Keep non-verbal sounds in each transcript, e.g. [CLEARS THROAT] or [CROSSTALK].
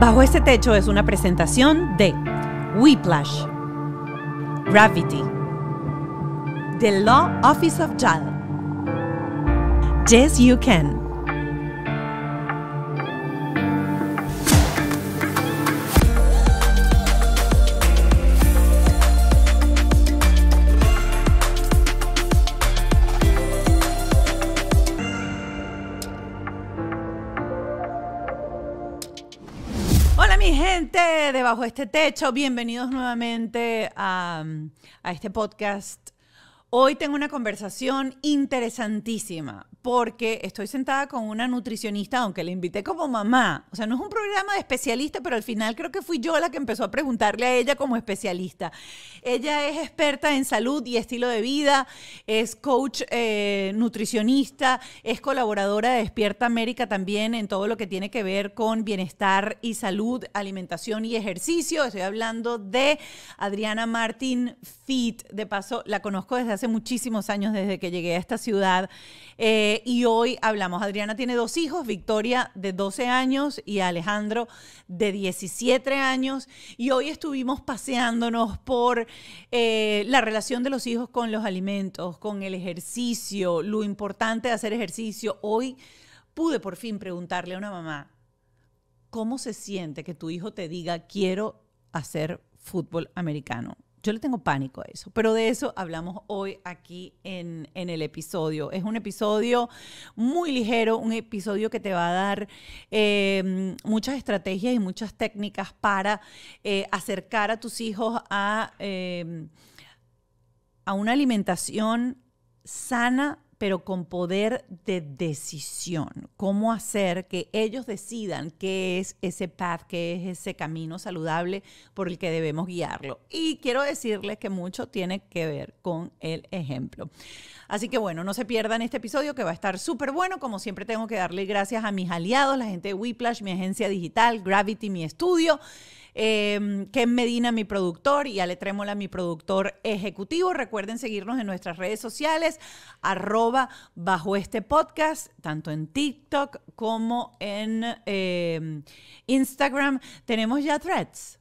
Bajo este techo es una presentación de Whiplash, Gravity, The Law Office of Jal, Yes You Can. debajo de este Techo, bienvenidos nuevamente mm, a este podcast. Hoy tengo una conversación interesantísima porque estoy sentada con una nutricionista, aunque la invité como mamá. O sea, no es un programa de especialista, pero al final creo que fui yo la que empezó a preguntarle a ella como especialista. Ella es experta en salud y estilo de vida, es coach eh, nutricionista, es colaboradora de Despierta América también en todo lo que tiene que ver con bienestar y salud, alimentación y ejercicio. Estoy hablando de Adriana Martín Fit. De paso, la conozco desde hace muchísimos años, desde que llegué a esta ciudad. Eh, eh, y hoy hablamos, Adriana tiene dos hijos, Victoria de 12 años y Alejandro de 17 años. Y hoy estuvimos paseándonos por eh, la relación de los hijos con los alimentos, con el ejercicio, lo importante de hacer ejercicio. Hoy pude por fin preguntarle a una mamá, ¿cómo se siente que tu hijo te diga quiero hacer fútbol americano? Yo le tengo pánico a eso, pero de eso hablamos hoy aquí en, el episodio. Es un episodio muy ligero, un episodio que te va a dar eh, muchas estrategias y muchas técnicas para eh, acercar a tus hijos a, eh, a una alimentación sana pero con poder de decisión. Cómo hacer que ellos decidan qué es ese path, qué es ese camino saludable por el que debemos guiarlo. Y quiero decirles que mucho tiene que ver con el ejemplo. Así que bueno, no se pierdan este episodio que va a estar súper bueno. Como siempre tengo que darle gracias a mis aliados, la gente de Whiplash, mi agencia digital, Gravity, mi estudio. Em, Ken Medina, mi productor, y Ale Trémola, mi productor ejecutivo. Recuerden seguirnos en nuestras redes sociales, arroba bajo este podcast, tanto en TikTok como en em, Instagram. Tenemos ya threads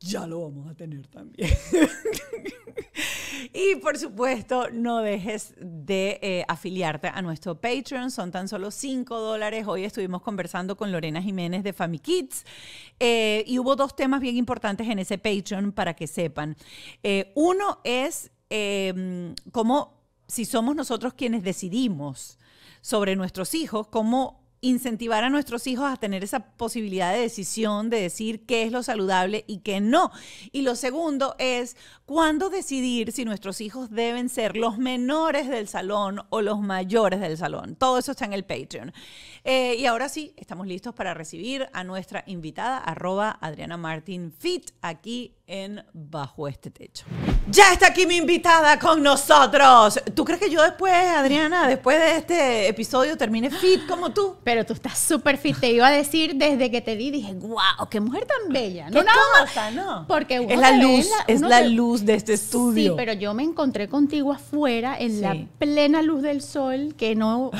ya lo vamos a tener también. [LAUGHS] y por supuesto, no dejes de eh, afiliarte a nuestro Patreon. Son tan solo 5 dólares. Hoy estuvimos conversando con Lorena Jiménez de FamiKids eh, y hubo dos temas bien importantes en ese Patreon para que sepan. Eh, uno es em, cómo, si somos nosotros quienes decidimos sobre nuestros hijos, cómo incentivar a nuestros hijos a tener esa posibilidad de decisión de decir qué es lo saludable y qué no. Y lo segundo es cuándo decidir si nuestros hijos deben ser los menores del salón o los mayores del salón. Todo eso está en el Patreon. Eh, y ahora sí, estamos listos para recibir a nuestra invitada, arroba Adriana Martin Fit, aquí en Bajo este Techo. Ya está aquí mi invitada con nosotros. ¿Tú crees que yo después, Adriana, después de este episodio termine fit como tú? Pero tú estás súper fit. Te iba a decir desde que te di, dije, wow, qué mujer tan bella. No, ¿Qué pasa? no. Porque es la luz, es la luz de este estudio. Sí, pero yo me encontré contigo afuera en la plena luz del sol que no,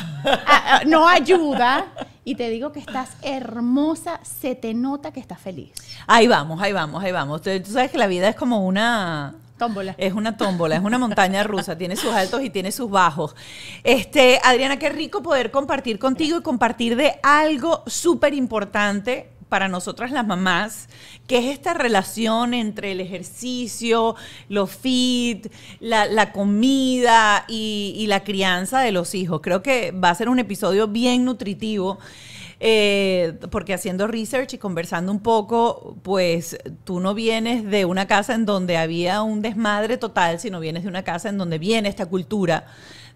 no ayuda. [LAUGHS] Y te digo que estás hermosa, se te nota que estás feliz. Ahí vamos, ahí vamos, ahí vamos. Tú, sabes que la vida es como una... Tómbola. Es una tómbola, es una montaña rusa, tiene sus altos y tiene sus bajos. Este, Adriana, qué rico poder compartir contigo y compartir de algo súper importante para nosotras las mamás, que es esta relación entre el ejercicio, los fit, la, comida y, la crianza de los hijos. Creo que va a ser un episodio bien nutritivo. Eh, porque haciendo research y conversando un poco, pues tú no vienes de una casa en donde había un desmadre total, sino vienes de una casa en donde viene esta cultura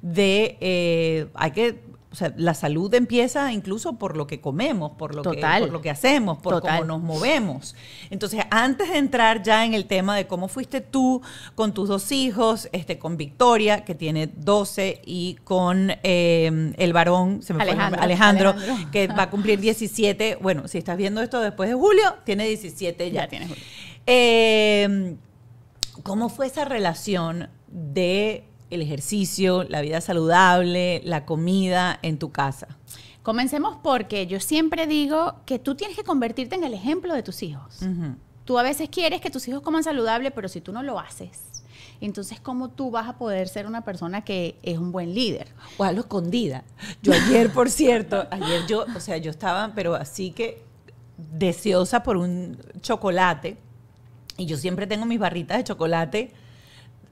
de eh, hay que o sea, la salud empieza incluso por lo que comemos, por lo, Que, lo que hacemos, por cómo nos movemos. Entonces, antes de entrar ya en el tema de cómo fuiste tú con tus dos hijos, este, con Victoria, que tiene 12, y con em, el varón, se me Alejandro, fue, Alejandro, que va a cumplir 17. Bueno, si estás viendo esto después de julio, tiene 17 ya. tiene em, ¿Cómo fue esa relación de el ejercicio, la vida saludable, la comida en tu casa? Comencemos porque yo siempre digo que tú tienes que convertirte en el ejemplo de tus hijos. Tú a veces quieres que tus hijos coman saludable, pero si tú no lo haces, entonces, ¿cómo tú vas a poder ser una persona que es un buen líder? O lo escondida. Yo ayer, por cierto, ayer yo, o sea, yo estaba, pero así que deseosa por un chocolate. Y yo siempre tengo mis barritas de chocolate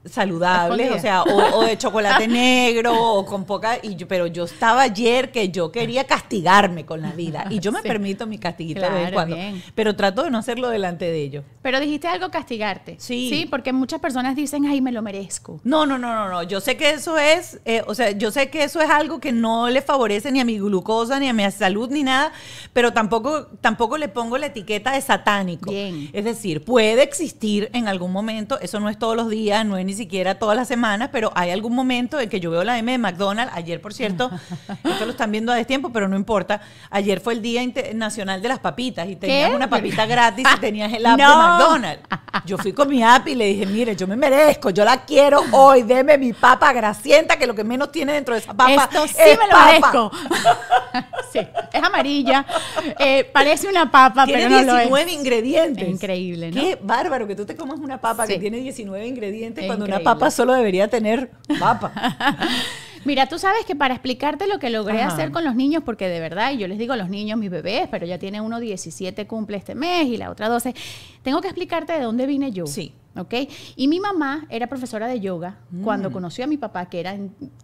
saludables, o sea, o, de chocolate [LAUGHS] negro o con poca, y pero yo estaba ayer que yo quería castigarme con la vida y yo me permito mi castiguita de vez en cuando, pero trato de no hacerlo delante de ellos. Pero dijiste algo castigarte, sí, sí, porque muchas personas dicen, ay, me lo merezco. No, no, no, no, no. Yo sé que eso es, eh, o sea, yo sé que eso es algo que no le favorece ni a mi glucosa ni a mi salud ni nada, pero tampoco tampoco le pongo la etiqueta de satánico. Bien. Es decir, puede existir en algún momento, eso no es todos los días, no es ni siquiera todas las semanas, pero hay algún momento en que yo veo la M de McDonald's. Ayer, por cierto, [LAUGHS] esto lo están viendo a destiempo, pero no importa. Ayer fue el Día Internacional de las Papitas y tenías una papita gratis y tenías el app de [LAUGHS] McDonald's. Yo fui con mi app y le dije, mire, yo me merezco, yo la quiero hoy, deme mi papa grasienta, que lo que menos tiene dentro de esa papa sí me lo merezco. [LAUGHS] sí, es amarilla, eh, parece una papa, pero no 19 lo es. ingredientes. increíble, ¿no? Qué bárbaro que tú te comas una papa que tiene 19 ingredientes cuando una papa solo debería tener papa. [LAUGHS] Mira, tú sabes que para explicarte lo que logré hacer con los niños, porque de verdad, y yo les digo los niños, mis bebés, pero ya tiene uno 17 cumple este mes y la otra 12, tengo que explicarte de dónde vine yo. Sí. ¿Ok? Y mi mamá era profesora de yoga cuando mm. conoció a mi papá, que, era,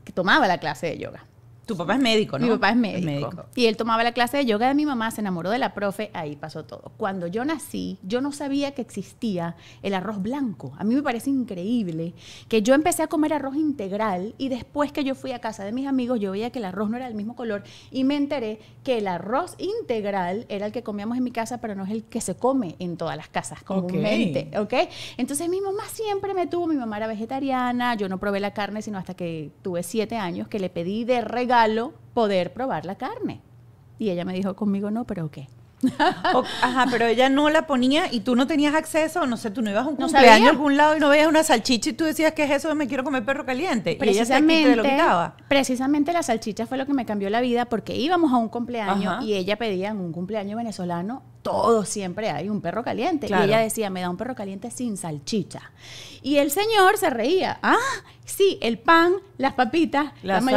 que tomaba la clase de yoga. Tu papá es médico, ¿no? Mi papá es médico. Y él tomaba la clase de yoga de mi mamá, se enamoró de la profe, ahí pasó todo. Cuando yo nací, yo no sabía que existía el arroz blanco. A mí me parece increíble que yo empecé a comer arroz integral y después que yo fui a casa de mis amigos, yo veía que el arroz no era del mismo color y me enteré que el arroz integral era el que comíamos en mi casa, pero no es el que se come en todas las casas comúnmente, ¿ok? Entonces mi mamá siempre me tuvo, mi mamá era vegetariana, yo no probé la carne sino hasta que tuve siete años que le pedí de regalo poder probar la carne. Y ella me dijo, conmigo no, pero ¿qué? [LAUGHS] ajá, pero ella no la ponía y tú no tenías acceso, no sé, tú no ibas a un cumpleaños a algún lado y no veías una salchicha y tú decías, ¿qué es eso? Me quiero comer perro caliente. Precisamente, ella se lo Precisamente la salchicha fue lo que me cambió la vida porque íbamos a un cumpleaños y ella pedía en un cumpleaños venezolano todo siempre hay un perro caliente. Y ella decía, me da un perro caliente sin salchicha. Y el señor se reía, ah, sí, el pan, las papitas, Las la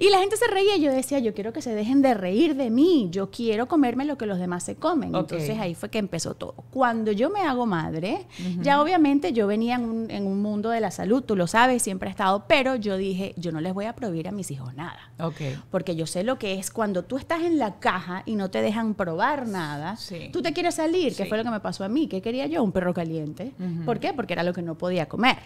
y, la gente se reía y yo decía, yo quiero que se dejen de reír de mí, yo quiero comerme lo que los demás se comen. Entonces ahí fue que empezó todo. Cuando yo me hago madre, ya obviamente yo venía en un, mundo de la salud, tú lo sabes, siempre he estado, pero yo dije, yo no les voy a prohibir a mis hijos nada. Okay. Porque yo sé lo que es cuando tú estás en la caja y no te dejan probar nada. Tú te quieres salir, que fue lo que me pasó a mí, que quería yo un perro caliente. ¿Por qué? Porque era lo que no podía comer.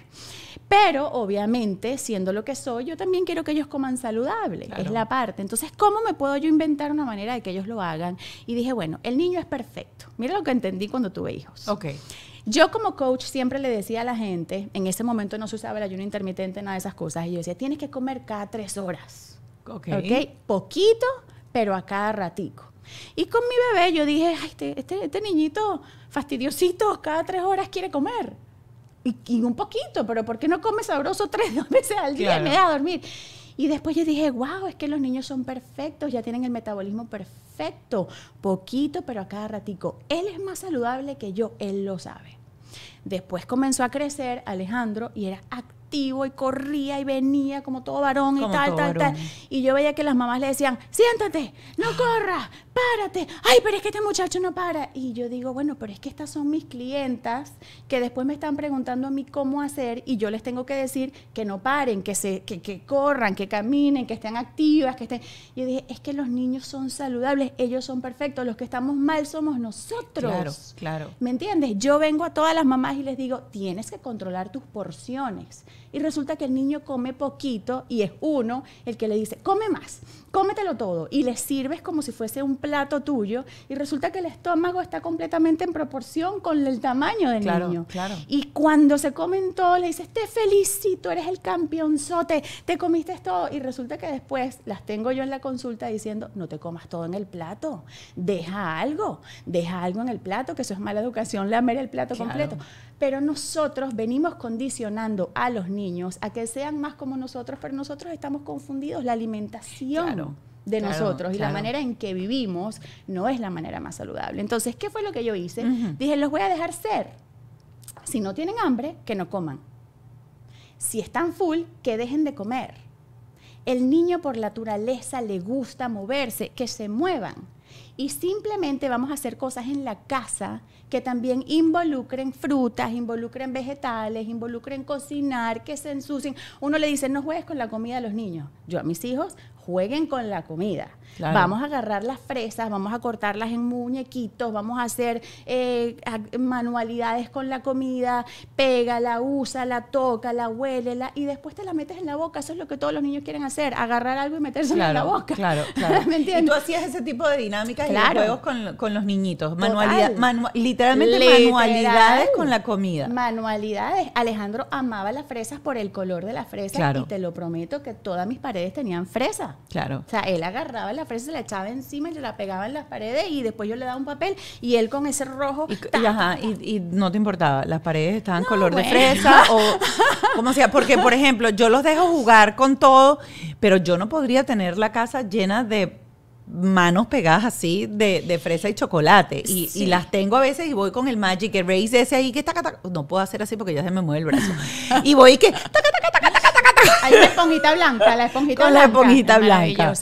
Pero obviamente, siendo lo que soy, yo también quiero que ellos coman saludable, es la parte. Entonces, ¿cómo me puedo yo inventar una manera de que ellos lo hagan? Y dije, bueno, el niño es perfecto. Mira lo que entendí cuando tuve hijos. Ok. Yo como coach siempre le decía a la gente, en ese momento no se usaba el ayuno intermitente, nada de esas cosas, y yo decía, tienes que comer cada tres horas. Ok. okay? Poquito, pero a cada ratico. Y con mi bebé yo dije, este, este, este, niñito fastidiosito cada tres horas quiere comer. Y, un poquito, pero ¿por qué no come sabroso tres, veces [LAUGHS] al día me da a dormir? Y después yo dije, wow, es que los niños son perfectos, ya tienen el metabolismo perfecto, poquito, pero a cada ratico. Él es más saludable que yo, él lo sabe. Después comenzó a crecer Alejandro y era activo y corría y venía como todo varón y tal, tal, tal. Y yo veía que las mamás le decían, siéntate, no ah. corras, párate, ay, pero es que este muchacho no para. Y yo digo, bueno, pero es que estas son mis clientas que después me están preguntando a mí cómo hacer y yo les tengo que decir que no paren, que, se, que, corran, que caminen, que estén activas, que estén... yo dije, es que los niños son saludables, ellos son perfectos, los que estamos mal somos nosotros. Claro, claro. ¿Me entiendes? Yo vengo a todas las mamás y les digo, tienes que controlar tus porciones y resulta que el niño come poquito y es uno el que le dice, come más, cómetelo todo y le sirves como si fuese un plato tuyo y resulta que el estómago está completamente en proporción con el tamaño del niño. Claro. Y cuando se comen todo le dices, te felicito, eres el campeonzote, te comiste todo y resulta que después las tengo yo en la consulta diciendo, no te comas todo en el plato, deja algo, deja algo en el plato, que eso es mala educación, lamer el plato completo. Pero nosotros venimos condicionando a los niños a que sean más como nosotros, pero nosotros estamos confundidos. La alimentación. de nosotros y la manera en que vivimos no es la manera más saludable. Entonces, ¿qué fue lo que yo hice? Dije, los voy a dejar ser. Si no tienen hambre, que no coman. Si están full, que dejen de comer. El niño por naturaleza le gusta moverse, que se muevan. Y simplemente vamos a hacer cosas en la casa que también involucren frutas, involucren vegetales, involucren cocinar, que se ensucien. Uno le dice, no juegues con la comida de los niños. Yo a mis hijos, jueguen con la comida Vamos a agarrar las fresas, vamos a cortarlas en muñequitos, vamos a hacer eh, manualidades con la comida, pégala, úsala, tócala, huélela y después te la metes en la boca. Eso es lo que todos los niños quieren hacer, agarrar algo y meterse en la boca. Claro, [LAUGHS] claro. ¿Me Y tú hacías ese tipo de dinámicas y juegos con, los niñitos. Manualidad, literalmente manualidades con la comida. Manualidades. Alejandro amaba las fresas por el color de las fresas y te lo prometo que todas mis paredes tenían fresa. Claro. O sea, él agarraba la la fresa, se la echaba encima y la pegaba en las paredes y después yo le daba un papel y él con ese rojo. Y, no te importaba, las paredes estaban color de fresa o [LAUGHS] como sea, porque por ejemplo, yo los dejo jugar con todo, pero yo no podría tener la casa llena de manos pegadas así de, de fresa y chocolate. Y, las tengo a veces y voy con el Magic Erase ese ahí que está taca. No puedo hacer así porque ya se me mueve el brazo. [LAUGHS] y voy que Hay una esponjita blanca, la esponjita con blanca. la esponjita blanca.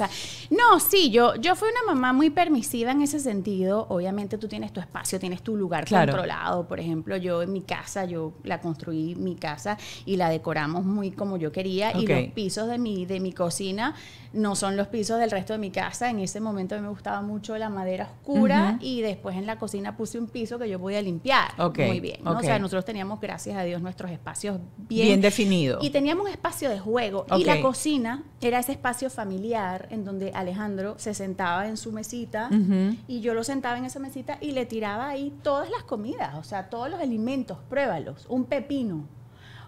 No, sí, yo, yo fui una mamá muy permisiva en ese sentido. Obviamente tú tienes tu espacio, tienes tu lugar controlado. Por ejemplo, yo en mi casa, yo la construí mi casa y la decoramos muy como yo quería. Y los pisos de mi, de mi cocina no son los pisos del resto de mi casa. En ese momento me gustaba mucho la madera oscura y después en la cocina puse un piso que yo podía limpiar muy bien. O sea, nosotros teníamos, gracias a Dios, nuestros espacios bien, bien definidos. Y teníamos un espacio de juego. Y la cocina era ese espacio familiar en donde Alejandro se sentaba en su mesita y yo lo sentaba en esa mesita y le tiraba ahí todas las comidas, o sea, todos los alimentos, pruébalos, un pepino,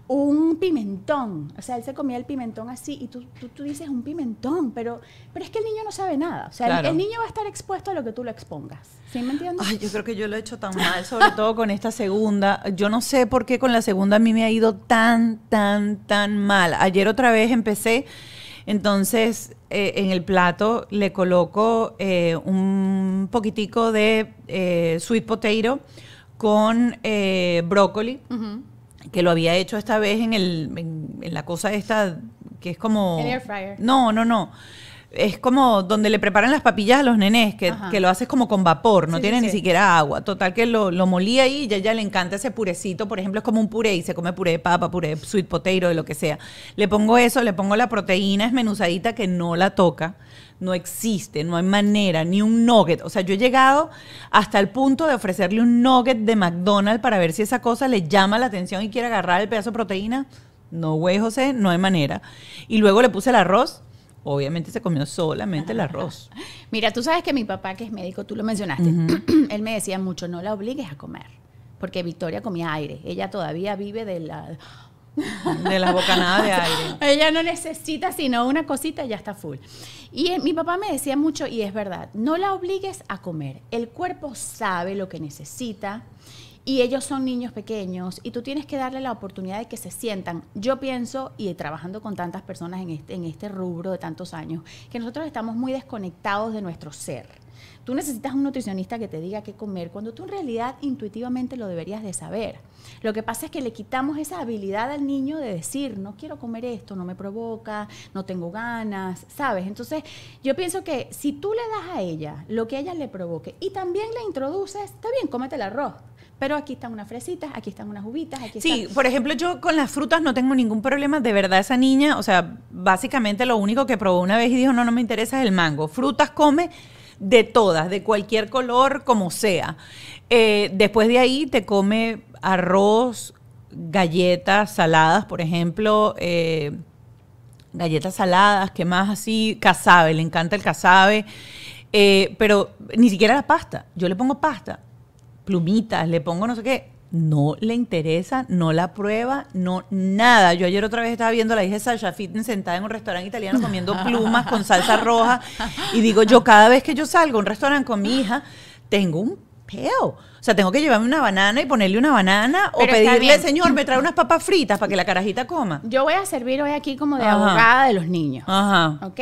un pimentón. O sea, él se comía el pimentón así y tú, tú, tú, dices un pimentón, pero, pero es que el niño no sabe nada. O sea, el, niño va a estar expuesto a lo que tú lo expongas. ¿Sí me entiendes? yo creo que yo lo he hecho tan mal, sobre todo con esta segunda. Yo no sé por qué con la segunda a mí me ha ido tan, tan, tan mal. Ayer otra vez empecé. Entonces, eh, en el plato le coloco eh, un poquitico de eh, sweet potato con eh, brócoli, que lo había hecho esta vez en, el, en, la cosa esta que es como... En air fryer. No, no, no es como donde le preparan las papillas a los nenés, que, lo haces como con vapor, no tiene ni siquiera agua. Total que lo, lo molí ahí y ya, le encanta ese purecito, por ejemplo, es como un puré y se come puré de papa, puré de sweet potato, de lo que sea. Le pongo eso, le pongo la proteína esmenuzadita que no la toca no existe, no hay manera, ni un nugget. O sea, yo he llegado hasta el punto de ofrecerle un nugget de McDonald's para ver si esa cosa le llama la atención y quiere agarrar el pedazo de proteína. No, güey, José, no hay manera. Y luego le puse el arroz obviamente se comió solamente el arroz. [LAUGHS] Mira, tú sabes que mi papá, que es médico, tú lo mencionaste, [CLEARS THROAT] él me decía mucho, no la obligues a comer, porque Victoria comía aire, ella todavía vive de la... [LAUGHS] de la bocanada de [LAUGHS] aire. ella no necesita sino una cosita, y ya está full. Y eh, mi papá me decía mucho, y es verdad, no la obligues a comer, el cuerpo sabe lo que necesita y ellos son niños pequeños y tú tienes que darle la oportunidad de que se sientan. Yo pienso, y trabajando con tantas personas este, en este, rubro de tantos años, que nosotros estamos muy desconectados de nuestro ser. Tú necesitas un nutricionista que te diga qué comer, cuando tú en realidad intuitivamente lo deberías de saber. Lo que pasa es que le quitamos esa habilidad al niño de decir, no quiero comer esto, no me provoca, no tengo ganas, ¿sabes? Entonces, yo pienso que si tú le das a ella lo que ella le provoque y también le introduces, está bien, cómete el arroz pero aquí están unas fresitas, aquí están unas uvitas, aquí están... Sí, por ejemplo, yo con las frutas no tengo ningún problema. De verdad, esa niña, o sea, básicamente lo único que probó una vez y dijo, no, no me interesa es el mango. Frutas come de todas, de cualquier color, como sea. Eh, después de ahí te come arroz, galletas saladas, por ejemplo, eh, galletas saladas, ¿qué más así? Casabe, le encanta el cazabe. Eh, pero ni siquiera la pasta, yo le pongo pasta plumitas, le pongo no sé qué. No le interesa, no la prueba, no nada. Yo ayer otra vez estaba viendo la hija de Sasha Fitness sentada en un restaurante italiano comiendo [LAUGHS] plumas con salsa roja. Y digo, yo cada vez que yo salgo a un restaurante con mi hija, tengo un peo. O sea, tengo que llevarme una banana y ponerle una banana o pedirle, señor, me trae unas papas fritas para que la carajita coma. Yo voy a servir hoy aquí como de abogada de los niños. Ajá. ¿Ok?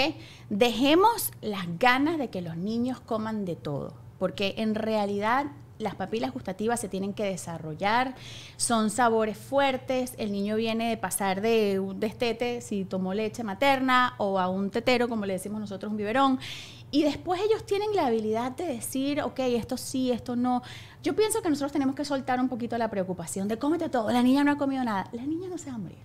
Dejemos las ganas de que los niños coman de todo. Porque en realidad las papilas gustativas se tienen que desarrollar, son sabores fuertes, el niño viene de pasar de un destete, si tomó leche materna, o a un tetero, como le decimos nosotros, un biberón. Y después ellos tienen la habilidad de decir, ok, esto sí, esto no. Yo pienso que nosotros tenemos que soltar un poquito la preocupación de cómete todo, la niña no ha comido nada. La niña no se va a morir.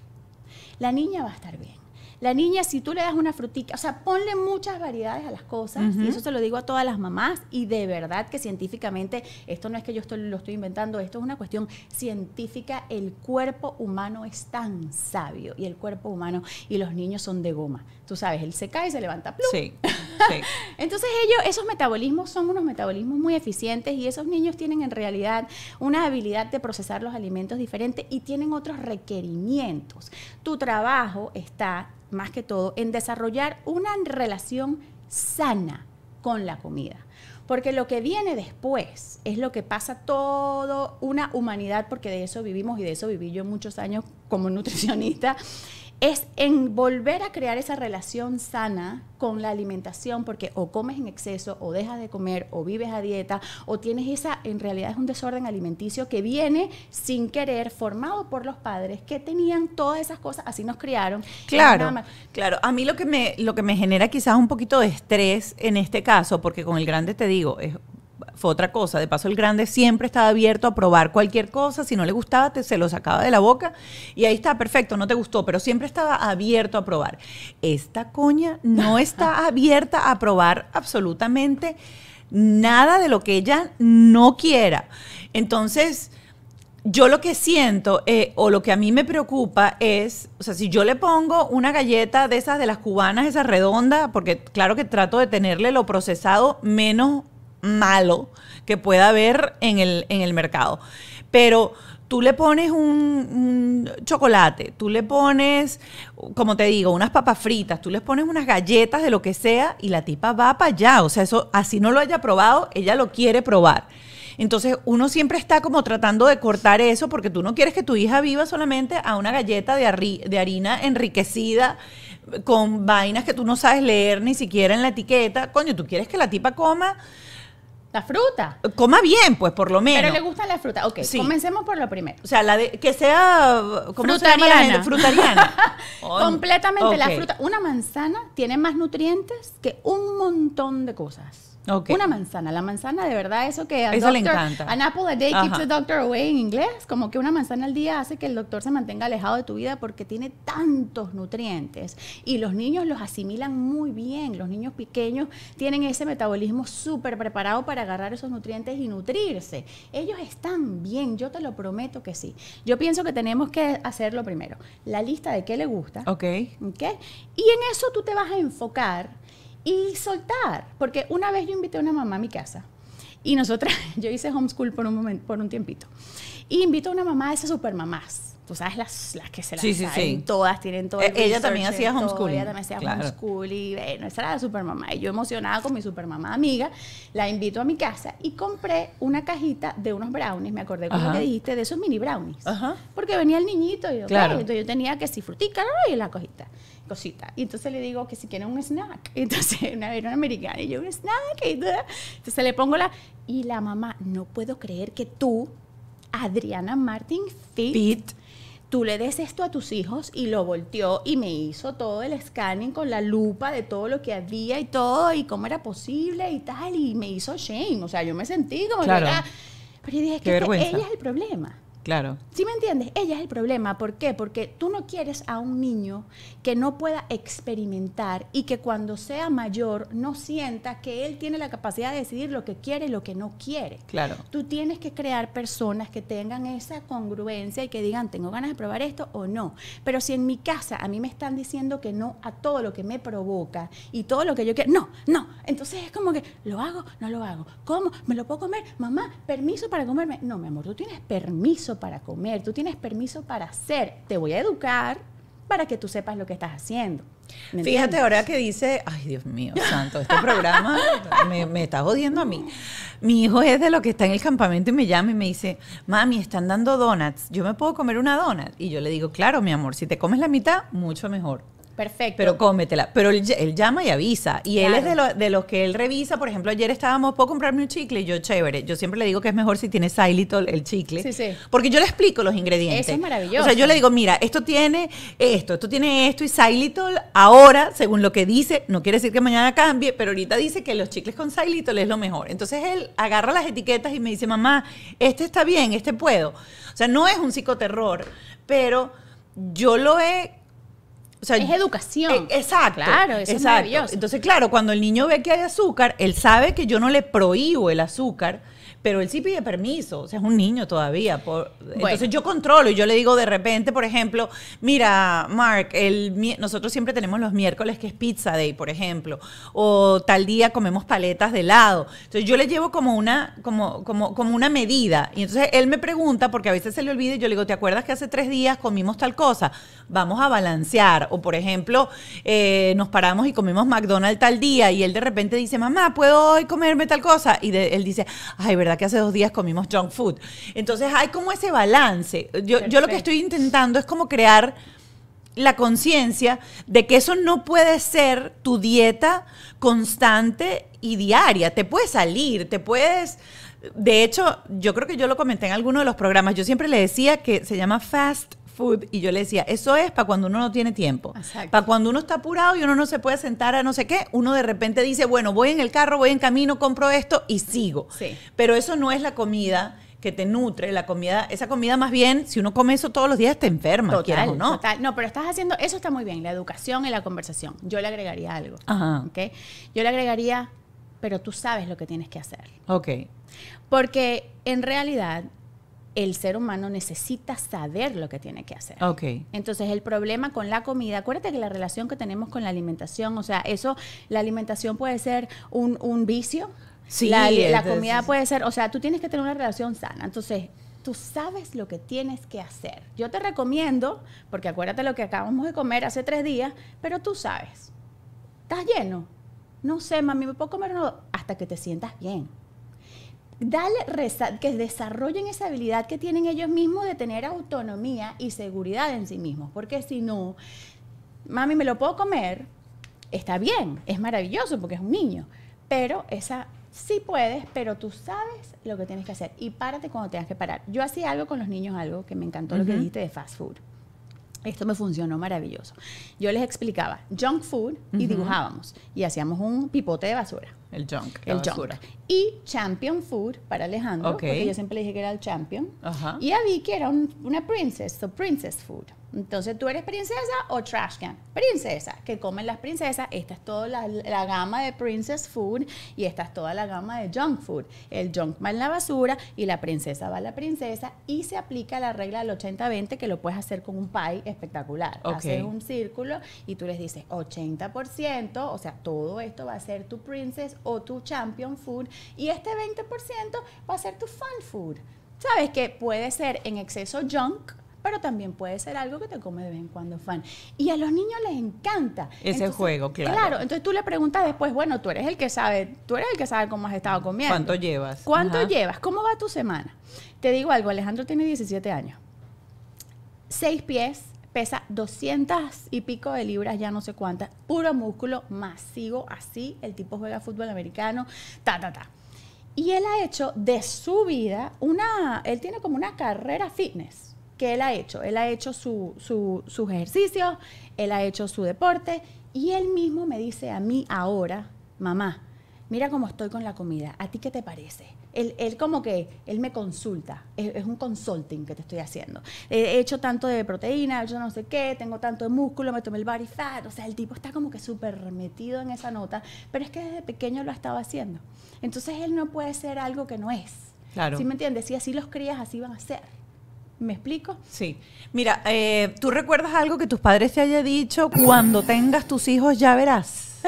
La niña va a estar bien. La niña, si tú le das una frutita, o sea, ponle muchas variedades a las cosas, y eso se lo digo a todas las mamás, y de verdad que científicamente, esto no es que yo lo estoy inventando, esto es una cuestión científica, el cuerpo humano es tan sabio, y el cuerpo humano y los niños son de goma. Tú sabes, él se cae y se levanta. ¡plum! [LAUGHS] Sí. Entonces ellos, esos metabolismos son unos metabolismos muy eficientes y esos niños tienen en realidad una habilidad de procesar los alimentos diferente y tienen otros requerimientos. Tu trabajo está más que todo, en desarrollar una relación sana con la comida. Porque lo que viene después es lo que pasa toda una humanidad, porque de eso vivimos y de eso viví yo muchos años como nutricionista es en volver a crear esa relación sana con la alimentación, porque o comes en exceso, o dejas de comer, o vives a dieta, o tienes esa, en realidad es un desorden alimenticio que viene sin querer, formado por los padres que tenían todas esas cosas, así nos criaron. Claro, claro. A mí lo que me, lo que me genera quizás un poquito de estrés en este caso, porque con el grande te digo, es fue otra cosa. De paso, el grande siempre estaba abierto a probar cualquier cosa. Si no le gustaba, te, se lo sacaba de la boca. Y ahí está, perfecto, no te gustó, pero siempre estaba abierto a probar. Esta coña no [LAUGHS] está abierta a probar absolutamente nada de lo que ella no quiera. Entonces, yo lo que siento eh, o lo que a mí me preocupa es, o sea, si yo le pongo una galleta de esas de las cubanas, esa redonda, porque claro que trato de tenerle lo procesado menos malo que pueda haber en el, en el mercado. Pero tú le pones un, chocolate, tú le pones, como te digo, unas papas fritas, tú le pones unas galletas de lo que sea y la tipa va para allá. O sea, eso así no lo haya probado, ella lo quiere probar. Entonces uno siempre está como tratando de cortar eso porque tú no quieres que tu hija viva solamente a una galleta de, de harina enriquecida con vainas que tú no sabes leer ni siquiera en la etiqueta. Coño, tú quieres que la tipa coma la fruta. Coma bien, pues, por lo menos. Pero le gustan las frutas. Ok, comencemos por lo primero. O sea, la de, que sea... frutariana. [LAUGHS] Completamente la fruta. Una manzana tiene más nutrientes que un montón de cosas. Una manzana. La manzana, de verdad, eso que. Eso le encanta. An apple a day keeps the doctor away en inglés. Como que una manzana al día hace que el doctor se mantenga alejado de tu vida porque tiene tantos nutrientes. Y los niños los asimilan muy bien. Los niños pequeños tienen ese metabolismo súper preparado para agarrar esos nutrientes y nutrirse. Ellos están bien, yo te lo prometo que sí. Yo pienso que tenemos que hacerlo primero. La lista de qué le gusta. Ok. Ok. Y en eso tú te vas a enfocar y soltar. Porque una vez yo invité a una mamá a mi casa y nosotras, [LAUGHS] yo hice homeschool por un, momento, por un tiempito. Y invito a una mamá de esas supermamás. Tú sabes, las, las que se las sí, todas, tienen todo e-, Ella también hacía homeschool. Ella también hacía homeschool y bueno, esa era la supermamá. Y yo emocionada con mi supermamá amiga, la invito a mi casa y compré una cajita de unos brownies, me acordé como que dijiste, de esos mini brownies. Porque venía el niñito y yo, claro. entonces yo tenía que si frutica, y la cajita cosita. Y entonces le digo que si quiere un snack. [LAUGHS] Entonces, una una americana y yo un snack. entonces le pongo la... Y la mamá, no puedo creer que tú, Adriana Martin Fit, tú le des esto a tus hijos y lo volteó y me hizo todo el scanning con la lupa de todo lo que había y todo y cómo era posible y tal. Y me hizo shame. O sea, yo me sentí como... Claro. pero yo dije, que ella es el problema. Claro. ¿Sí me entiendes? Ella es el problema. ¿Por qué? Porque tú no quieres a un niño que no pueda experimentar y que cuando sea mayor no sienta que él tiene la capacidad de decidir lo que quiere y lo que no quiere. Claro. Tú tienes que crear personas que tengan esa congruencia y que digan, tengo ganas de probar esto o no. Pero si en mi casa a mí me están diciendo que no a todo lo que me provoca y todo lo que yo quiero, no, no. Entonces es como que, ¿lo hago? No lo hago. ¿Cómo? ¿Me lo puedo comer? Mamá, permiso para comerme. No, mi amor, tú tienes permiso para comer, tú tienes permiso para hacer, te voy a educar para que tú sepas lo que estás haciendo. Fíjate ahora que dice, ay Dios mío, santo, este programa [LAUGHS] me, está jodiendo a mí. Mi hijo es de lo que está en el campamento y me llama y me dice, mami, están dando donuts, yo me puedo comer una donut. Y yo le digo, claro, mi amor, si te comes la mitad, mucho mejor. Perfecto. Pero cómetela. Pero él, llama y avisa. Y él es de, los que él revisa. Por ejemplo, ayer estábamos, ¿puedo comprarme un chicle? Y yo, chévere. Yo siempre le digo que es mejor si tiene xylitol el chicle. Sí, sí. Porque yo le explico los ingredientes. Eso es maravilloso. O sea, yo le digo, mira, esto tiene esto, esto tiene esto y xylitol ahora, según lo que dice, no quiere decir que mañana cambie, pero ahorita dice que los chicles con xylitol es lo mejor. Entonces él agarra las etiquetas y me dice, mamá, este está bien, este puedo. O sea, no es un psicoterror, pero yo lo he es educación. E, exacto. Claro, eso es maravilloso. Entonces, claro, cuando el niño ve que hay azúcar, él sabe que yo no le prohíbo el azúcar, pero él sí pide permiso, o sea, es un niño todavía. Entonces yo controlo y yo le digo de repente, por ejemplo, mira, Mark, el, nosotros siempre tenemos los miércoles que es Pizza Day, por ejemplo, o tal día comemos paletas de helado. Entonces yo le llevo como una, como, como, como una medida. Y entonces él me pregunta, porque a veces se le olvida, y yo le digo, ¿te acuerdas que hace tres días comimos tal cosa? Vamos a balancear. O por ejemplo, eh, nos paramos y comimos McDonald's tal día y él de repente dice, mamá, ¿puedo hoy comerme tal cosa? Y él dice, ay, ¿verdad? que hace dos días comimos junk food. Entonces hay como ese balance. Yo, yo lo que estoy intentando es como crear la conciencia de que eso no puede ser tu dieta constante y diaria. Te puedes salir, te puedes... De hecho, yo creo que yo lo comenté en alguno de los programas. Yo siempre le decía que se llama fast y yo le decía, eso es para cuando uno no tiene tiempo. Para cuando uno está apurado y uno no se puede sentar a no sé qué, uno de repente dice, bueno, voy en el carro, voy en camino, compro esto y sigo. Pero eso no es la comida que te nutre, la comida, esa comida más bien, si uno come eso todos los días te enferma, total, no. Total. No, pero estás haciendo, eso está muy bien, la educación y la conversación. Yo le agregaría algo. Ajá. Yo le agregaría, pero tú sabes lo que tienes que hacer. Ok. Porque en realidad el ser humano necesita saber lo que tiene que hacer. Okay. Entonces, el problema con la comida, acuérdate que la relación que tenemos con la alimentación, o sea, eso, la alimentación puede ser un, vicio. Sí, la, comida puede ser, o sea, tú tienes que tener una relación sana. Entonces, tú sabes lo que tienes que hacer. Yo te recomiendo, porque acuérdate lo que acabamos de comer hace tres días, pero tú sabes. ¿Estás lleno? No sé, mami, ¿me puedo comer Hasta que te sientas bien dale, que desarrollen esa habilidad que tienen ellos mismos de tener autonomía y seguridad en sí mismos, porque si no, mami, me lo puedo comer, está bien, es maravilloso porque es un niño, pero esa sí puedes, pero tú sabes lo que tienes que hacer y párate cuando tengas que parar. Yo hacía algo con los niños, algo que me encantó lo que dijiste de fast food. Esto me funcionó maravilloso. Yo les explicaba junk food y dibujábamos y hacíamos un pipote de basura. El junk. El Y champion food para Alejandro, porque yo siempre le dije que era el champion. Y a Vicky era una princess, so princess food. Entonces, ¿tú eres princesa o trash can? Princesa, que comen las princesas. Esta es toda la, gama de princess food y esta es toda la gama de junk food. El junk va en la basura y la princesa va a la princesa y se aplica la regla del 80-20 que lo puedes hacer con un pie espectacular. Haces un círculo y tú les dices 80%, o sea, todo esto va a ser tu princess o tu champion food y este 20% va a ser tu fun food. Sabes que puede ser en exceso junk, pero también puede ser algo que te come de vez en cuando fan. Y a los niños les encanta. Ese juego, claro. Claro, entonces tú le preguntas después, bueno, tú eres el que sabe, tú eres el que sabe cómo has estado comiendo. ¿Cuánto llevas? ¿Cuánto llevas? ¿Cómo va tu semana? Te digo algo, Alejandro tiene 17 años. Seis pies, pesa 200 y pico de libras, ya no sé cuántas, puro músculo masivo, así, el tipo juega fútbol americano, ta, ta, ta. Y él ha hecho de su vida una, él tiene como una carrera fitness que él ha hecho. Él ha hecho su, sus ejercicios, él ha hecho su deporte y él mismo me dice a mí ahora, mamá, mira cómo estoy con la comida, ¿a ti qué te parece? Él, como que, él me consulta, es, un consulting que te estoy haciendo. Eh, he hecho tanto de proteína, yo no sé qué, tengo tanto de músculo, me tomé el body fat, o sea, el tipo está como que súper metido en esa nota, pero es que desde pequeño lo ha estado haciendo. Entonces él no puede ser algo que no es. Claro. ¿Sí me entiendes? Si así los crías, así van a ser. ¿Me explico? Sí. Mira, eh, ¿tú recuerdas algo que tus padres te haya dicho cuando tengas tus hijos ya verás?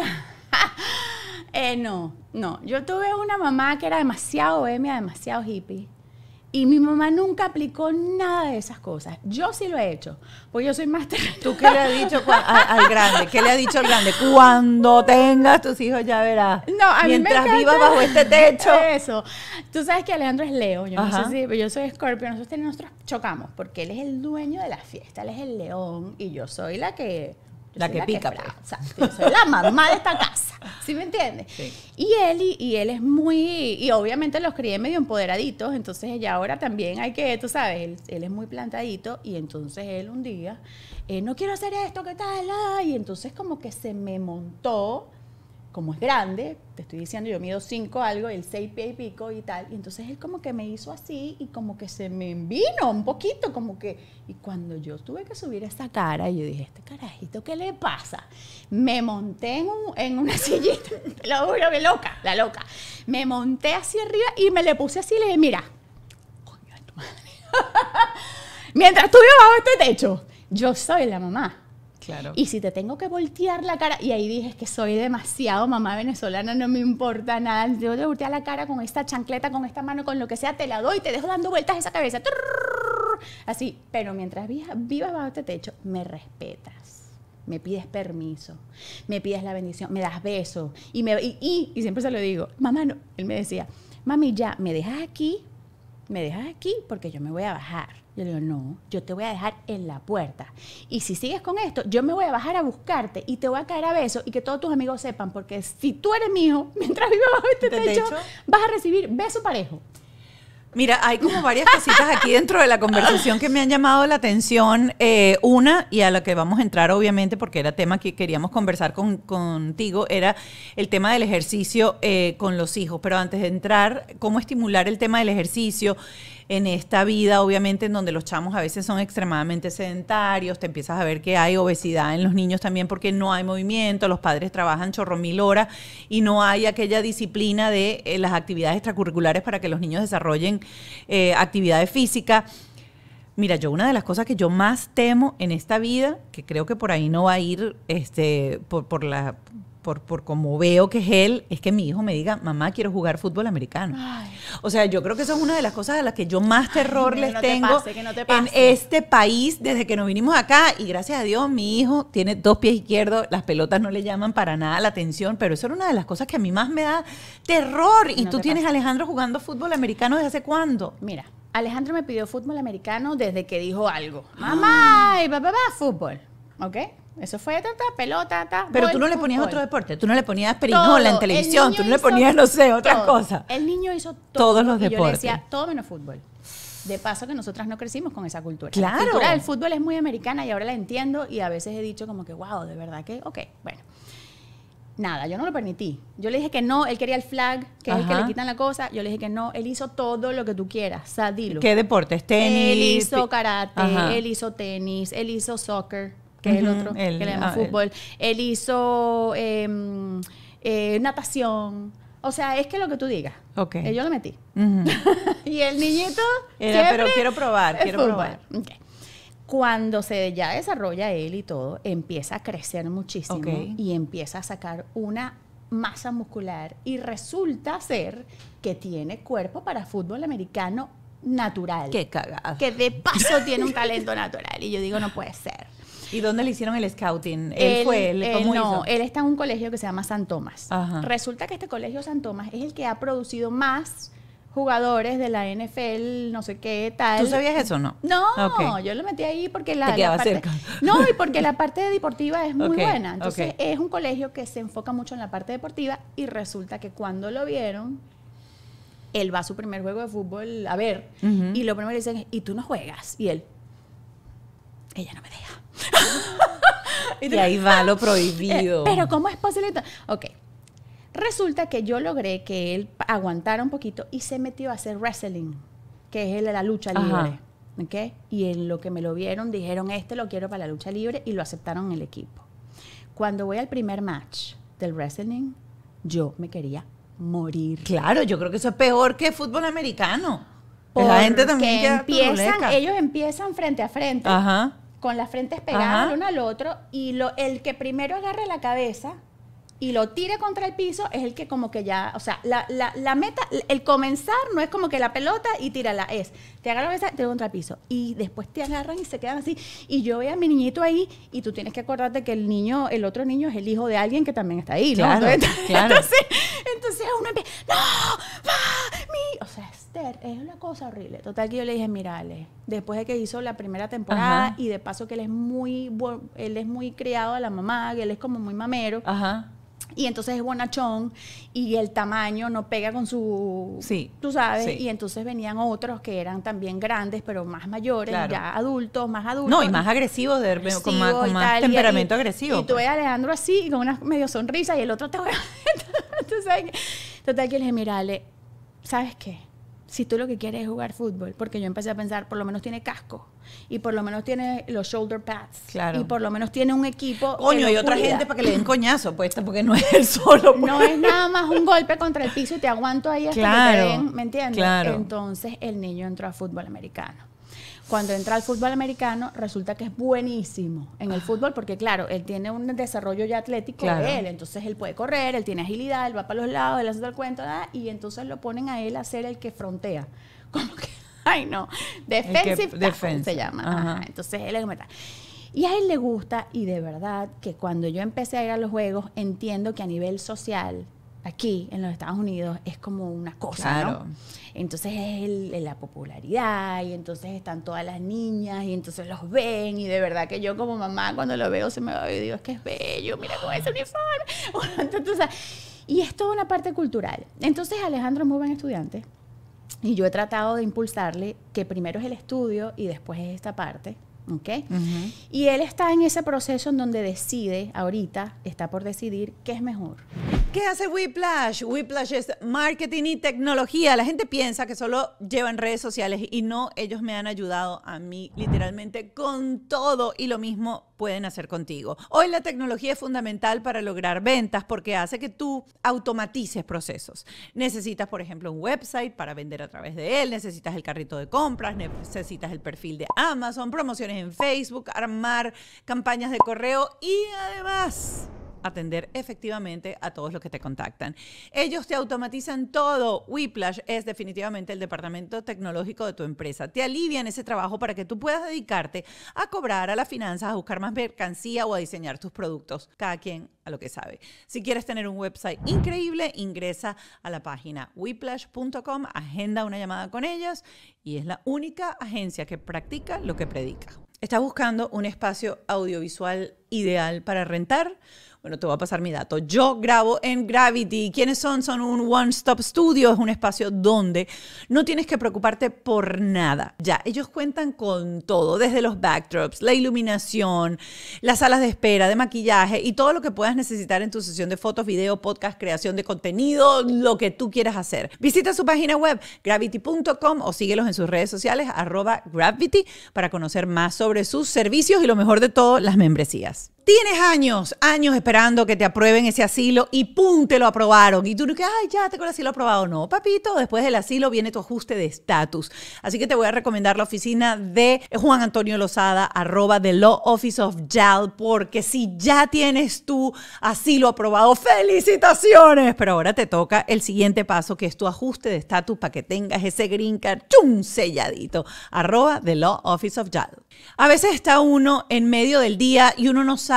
[LAUGHS] eh, no, no. Yo tuve una mamá que era demasiado bohemia, demasiado hippie. Y mi mamá nunca aplicó nada de esas cosas. Yo sí lo he hecho, porque yo soy más ¿Tú qué le has dicho al, grande? ¿Qué le has dicho al grande? Cuando tengas tus hijos ya verás. No, Mientras viva vivas bajo este techo. Eso. Tú sabes que Alejandro es Leo, yo no sé si, yo soy Scorpio, nosotros, nosotros chocamos, porque él es el dueño de la fiesta, él es el león y yo soy la que la que pica. Pues. la mamá de esta casa. ¿Sí me entiendes? Y él, y, él es muy, y obviamente los crié medio empoderaditos, entonces ella ahora también hay que, tú sabes, él, es muy plantadito y entonces él un día, eh, no quiero hacer esto, ¿qué tal? y entonces como que se me montó como es grande, te estoy diciendo, yo mido cinco algo, el seis pies y pico y tal. Y entonces él como que me hizo así y como que se me vino un poquito, como que... Y cuando yo tuve que subir esa cara, yo dije, este carajito, ¿qué le pasa? Me monté en, un, una [LAUGHS] sillita, lo juro, que loca, la loca. Me monté hacia arriba y me le puse así y le dije, mira, coño tu madre. [LAUGHS] Mientras tú bajo este techo, yo soy la mamá y si te tengo que voltear la cara, y ahí dije, que soy demasiado mamá venezolana, no me importa nada. Yo te volteo la cara con esta chancleta, con esta mano, con lo que sea, te la doy, te dejo dando vueltas esa cabeza. Así, pero mientras vivas viva bajo este techo, me respetas me pides permiso, me pides la bendición, me das besos. Y, me, y, siempre se lo digo, mamá, no. él me decía, mami, ya, me dejas aquí, me dejas aquí porque yo me voy a bajar. Yo le digo, no, yo te voy a dejar en la puerta. Y si sigues con esto, yo me voy a bajar a buscarte y te voy a caer a besos y que todos tus amigos sepan, porque si tú eres mío, [LAUGHS] mientras vivo bajo este, este techo, vas a recibir beso parejo. Mira, hay como varias cositas aquí dentro de la conversación que me han llamado la atención. Eh, una, y a la que vamos a entrar obviamente porque era tema que queríamos conversar contigo, era el tema del ejercicio eh, con los hijos. Pero antes de entrar, ¿cómo estimular el tema del ejercicio? en esta vida, obviamente, en donde los chamos a veces son extremadamente sedentarios, te empiezas a ver que hay obesidad en los niños también porque no hay movimiento, los padres trabajan chorro mil horas y no hay aquella disciplina de eh, las actividades extracurriculares para que los niños desarrollen eh, actividades físicas. Mira, yo una de las cosas que yo más temo en esta vida, que creo que por ahí no va a ir este, por, por la por, por como veo que es él, es que mi hijo me diga, mamá, quiero jugar fútbol americano. O sea, yo creo que eso es una de las cosas de las que yo más terror les tengo en este país desde que nos vinimos acá. Y gracias a Dios, mi hijo tiene dos pies izquierdos, las pelotas no le llaman para nada la atención, pero eso era una de las cosas que a mí más me da terror. Y tú tienes a Alejandro jugando fútbol americano desde hace cuándo? Mira, Alejandro me pidió fútbol americano desde que dijo algo. Ah. Mamá, papá, papá, fútbol. ¿Ok? Eso fue tanta pelota, ta, Pero tú no le ponías otro deporte, tú no le ponías perinola en televisión, tú no le ponías, no sé, otras cosas. El niño hizo todos los deportes. Yo decía, todo menos fútbol. De paso que nosotras no crecimos con esa cultura. Claro. La cultura fútbol es muy americana y ahora la entiendo y a veces he dicho como que, wow, de verdad que, ok, bueno. Nada, yo no lo permití. Yo le dije que no, él quería el flag, que es el que le quitan la cosa. Yo le dije que no, él hizo todo lo que tú quieras, o sea, dilo. ¿Qué deportes? Tenis. Él hizo karate, él hizo tenis, él hizo soccer el otro que le ah, fútbol. Él hizo em, eh, natación. O sea, es que lo que tú digas. ok eh, yo lo metí. [LAUGHS] y el niñito. pero quiero probar, quiero probar. Cuando se ya desarrolla él y todo, empieza a crecer muchísimo y empieza a sacar una masa muscular y resulta ser que tiene cuerpo para fútbol americano natural. Qué cagada. Que de paso tiene un talento natural. Y yo digo, no puede ser. ¿Y dónde le hicieron el scouting? Él, fue, eh, ¿cómo No, él está en un colegio que se llama San Tomás. Resulta que este colegio San Tomás es el que ha producido más jugadores de la NFL, no sé qué, tal. ¿Tú sabías eso o no? No, yo lo metí ahí porque la, No, y porque la parte deportiva es muy buena. Entonces, es un colegio que se enfoca mucho en la parte deportiva y resulta que cuando lo vieron, él va a su primer juego de fútbol a ver y lo primero le dicen, "¿Y tú no juegas?" Y él, "Ella no me deja." [LAUGHS] y, ahí va lo prohibido. Eh, pero ¿cómo es posible? Ok. Resulta que yo logré que él aguantara un poquito y se metió a hacer wrestling, que es la lucha libre. ok Y en lo que me lo vieron, dijeron, este lo quiero para la lucha libre y lo aceptaron en el equipo. Cuando voy al primer match del wrestling, yo me quería morir. Claro, yo creo que eso es peor que fútbol americano. Porque la gente también ellos empiezan frente a frente. Ajá con las frentes pegadas uno al otro y lo, el que primero agarre la cabeza y lo tire contra el piso es el que como que ya, o sea, la, la, la meta, el comenzar no es como que la pelota y tírala, es, te agarra la cabeza, te contra el piso. Y después te agarran y se quedan así. Y yo veo a mi niñito ahí y tú tienes que acordarte que el niño, el otro niño es el hijo de alguien que también está ahí, [LAUGHS] entonces, entonces, uno empieza, no, va, mi, o sea, es es una cosa horrible. Total que yo le dije, mira, después de que hizo la primera temporada y de paso que él es muy él es muy criado a la mamá, que él es como muy mamero. Y entonces es bonachón y el tamaño no pega con su... Tú sabes. Y entonces venían otros que eran también grandes, pero más mayores, ya adultos, más adultos. No, y más agresivos, de, con más, temperamento agresivo. Y, tú pues. ves a Alejandro así, con una medio sonrisa, y el otro te [LAUGHS] total, que le dije, mira, ¿sabes qué? si tú lo que quieres es jugar fútbol, porque yo empecé a pensar, por lo menos tiene casco, y por lo menos tiene los shoulder pads, y por lo menos tiene un equipo. Coño, y otra gente para que le den coñazo, pues, porque no es el [LAUGHS] solo. Pues. No es nada más un golpe contra el piso y te aguanto ahí hasta que te ¿me entiendes? Claro. Entonces el niño entró a fútbol americano cuando entra al fútbol americano, resulta que es buenísimo en el fútbol, porque claro, él tiene un desarrollo ya atlético él, entonces él puede correr, él tiene agilidad, él va para los lados, él hace todo el cuento, ah, y entonces lo ponen a él a ser el que frontea. [LAUGHS] Como que, ay no, defensive tackle se llama. Entonces él es como está. Y a él le gusta, y de verdad que cuando yo empecé a ir a los juegos, entiendo que a nivel social aquí en los Estados Unidos es como una cosa, claro. ¿no? Entonces es el, la popularidad y entonces están todas las niñas y entonces los ven y de verdad que yo como mamá cuando lo veo se me va y digo, es que es bello, mira con ese uniforme. [LAUGHS] entonces, y es toda una parte cultural. Entonces Alejandro es muy buen estudiante y yo he tratado de impulsarle que primero es el estudio y después es esta parte. ¿Okay? Y él está en ese proceso en donde decide, ahorita está por decidir, qué es mejor. ¿Qué hace Whiplash? Whiplash es marketing y tecnología. La gente piensa que solo llevan redes sociales y no, ellos me han ayudado a mí literalmente con todo y lo mismo pueden hacer contigo. Hoy la tecnología es fundamental para lograr ventas porque hace que tú automatices procesos. Necesitas, por ejemplo, un website para vender a través de él, necesitas el carrito de compras, necesitas el perfil de Amazon, promociones en Facebook, armar campañas de correo y además atender efectivamente a todos los que te contactan. Ellos te automatizan todo. Whiplash es definitivamente el departamento tecnológico de tu empresa. Te alivian ese trabajo para que tú puedas dedicarte a cobrar a las finanzas, a buscar más mercancía o a diseñar tus productos. Cada quien a lo que sabe. Si quieres tener un website increíble, ingresa a la página whiplash.com, agenda una llamada con ellas y es la única agencia que practica lo que predica. ¿Estás buscando un espacio audiovisual ideal para rentar? Bueno, te voy a pasar mi dato. Yo grabo en Gravity. ¿Quiénes son? Son un One Stop Studio. Es un espacio donde no tienes que preocuparte por nada. Ya, ellos cuentan con todo, desde los backdrops, la iluminación, las salas de espera, de maquillaje y todo lo que puedas necesitar en tu sesión de fotos, video, podcast, creación de contenido, lo que tú quieras hacer. Visita su página web gravity.com o síguelos en sus redes sociales arroba gravity para conocer más sobre sus servicios y lo mejor de todo, las membresías. Tienes años, años esperando que te aprueben ese asilo y ¡pum! te lo aprobaron. Y tú que ay, ya tengo el asilo aprobado. No, papito, después del asilo viene tu ajuste de estatus. Así que te voy a recomendar la oficina de Juan Antonio Lozada, arroba The Law Office of JAL, porque si ya tienes tu asilo aprobado, ¡felicitaciones! Pero ahora te toca el siguiente paso, que es tu ajuste de estatus para que tengas ese green card ¡chum! selladito. Arroba The Law Office of JAL. A veces está uno en medio del día y uno no sabe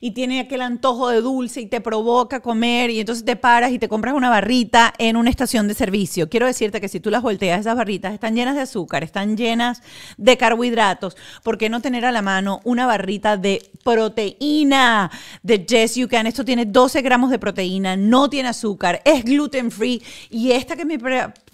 y tiene aquel antojo de dulce y te provoca comer y entonces te paras y te compras una barrita en una estación de servicio. Quiero decirte que si tú las volteas, esas barritas están llenas de azúcar, están llenas de carbohidratos. ¿Por qué no tener a la mano una barrita de proteína de Yes You Can? Esto tiene 12 gramos de proteína, no tiene azúcar, es gluten free y esta que mi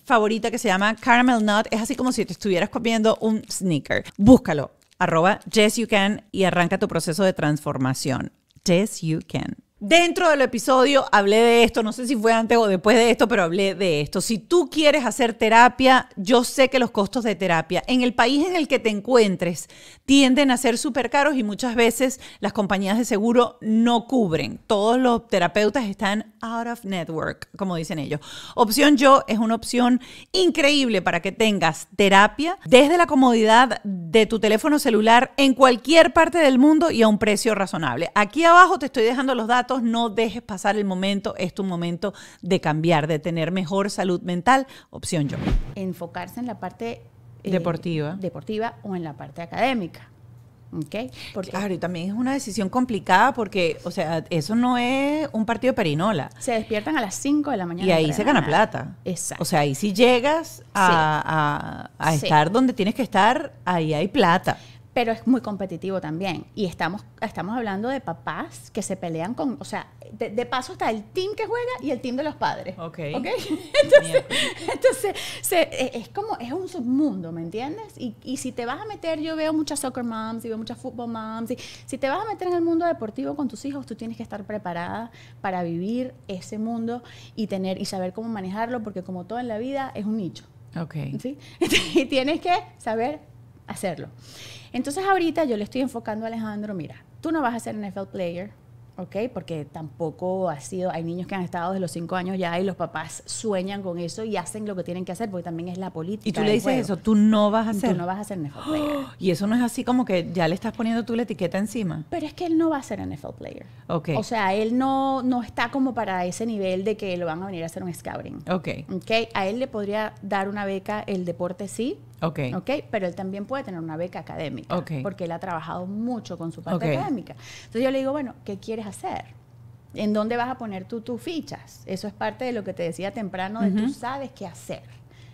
favorita que se llama Caramel Nut es así como si te estuvieras comiendo un sneaker. Búscalo arroba Yes You Can y arranca tu proceso de transformación. Yes You Can. Dentro del episodio hablé de esto, no sé si fue antes o después de esto, pero hablé de esto. Si tú quieres hacer terapia, yo sé que los costos de terapia en el país en el que te encuentres tienden a ser súper caros y muchas veces las compañías de seguro no cubren. Todos los terapeutas están out of network, como dicen ellos. Opción Yo es una opción increíble para que tengas terapia desde la comodidad de tu teléfono celular en cualquier parte del mundo y a un precio razonable. Aquí abajo te estoy dejando los datos no dejes pasar el momento, es tu momento de cambiar, de tener mejor salud mental, opción yo. Enfocarse en la parte eh, deportiva. deportiva o en la parte académica. Okay. Porque, claro, y también es una decisión complicada porque, o sea, eso no es un partido perinola. Se despiertan a las 5 de la mañana. Y ahí se gana plata. Exacto. O sea, ahí si llegas a, estar donde tienes que estar, ahí hay plata pero es muy competitivo también. Y estamos, estamos hablando de papás que se pelean con, o sea, de, paso está el team que juega y el team de los padres. Ok. ¿okay? [LAUGHS] Entonces, e, es como, es un submundo, ¿me entiendes? Y, si te vas a meter, yo veo muchas soccer moms y veo muchas football moms, y, si te vas a meter en el mundo deportivo con tus hijos, tú tienes que estar preparada para vivir ese mundo y tener y saber cómo manejarlo, porque como todo en la vida, es un nicho. Ok. [LAUGHS] Y tienes que saber hacerlo. Entonces ahorita yo le estoy enfocando a Alejandro, mira, tú no vas a ser NFL player, ¿ok? Porque tampoco ha sido, hay niños que han estado desde los cinco años ya y los papás sueñan con eso y hacen lo que tienen que hacer porque también es la política. Y tú le dices eso, tú no vas a ser Tú no vas a ser NFL [GASPS] player. y eso no es así como que ya le estás poniendo tú la etiqueta encima. Pero es que él no va a ser NFL player. Ok. O sea, él no, no está como para ese nivel de que lo van a venir a hacer un scouting. Ok. Ok, a él le podría dar una beca el deporte sí, Okay. ok. Pero él también puede tener una beca académica. Porque él ha trabajado mucho con su parte académica. Entonces yo le digo, bueno, ¿qué quieres hacer? ¿En dónde vas a poner tú tus fichas? Eso es parte de lo que te decía temprano, de tú sabes qué hacer.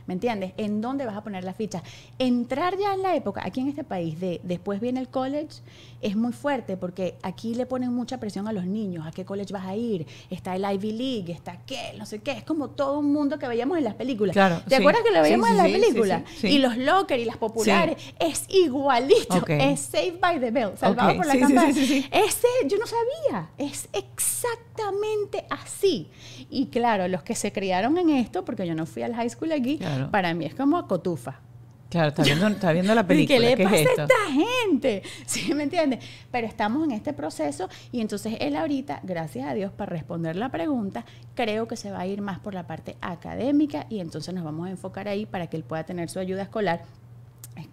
¿Me entiendes? ¿En dónde vas a poner las fichas? Entrar ya en la época, aquí en este país, de después viene el college es muy fuerte porque aquí le ponen mucha presión a los niños, a qué college vas a ir, está el Ivy League, está qué, no sé qué, es como todo un mundo que veíamos en las películas. Claro, ¿Te acuerdas que lo veíamos en las películas? Y los locker y las populares, es igualito, es Saved by the Bell, salvado por la campana. Ese yo no sabía, es exactamente así. Y claro, los que se criaron en esto, porque yo no fui al high school aquí, para mí es como a cotufa. Claro, está viendo, la [LAUGHS] película. ¿Qué le ¿Qué pasa a esta gente? [LAUGHS] ¿Sí me entiendes? Pero estamos en este proceso y entonces él ahorita, gracias a Dios, para responder la pregunta, creo que se va a ir más por la parte académica y entonces nos vamos a enfocar ahí para que él pueda tener su ayuda escolar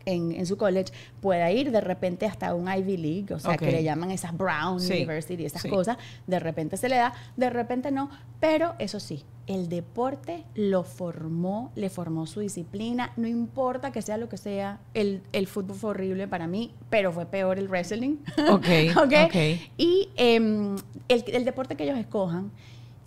en, su college pueda ir de repente hasta un Ivy League, o sea, que le llaman esas Brown University, esas cosas, de repente se le da, de repente no, pero eso sí, el deporte lo formó, le formó su disciplina, no importa que sea lo que sea, el, fútbol fue horrible para mí, pero fue peor el wrestling. Ok. [LAUGHS] okay. Y em, el, el deporte que ellos escojan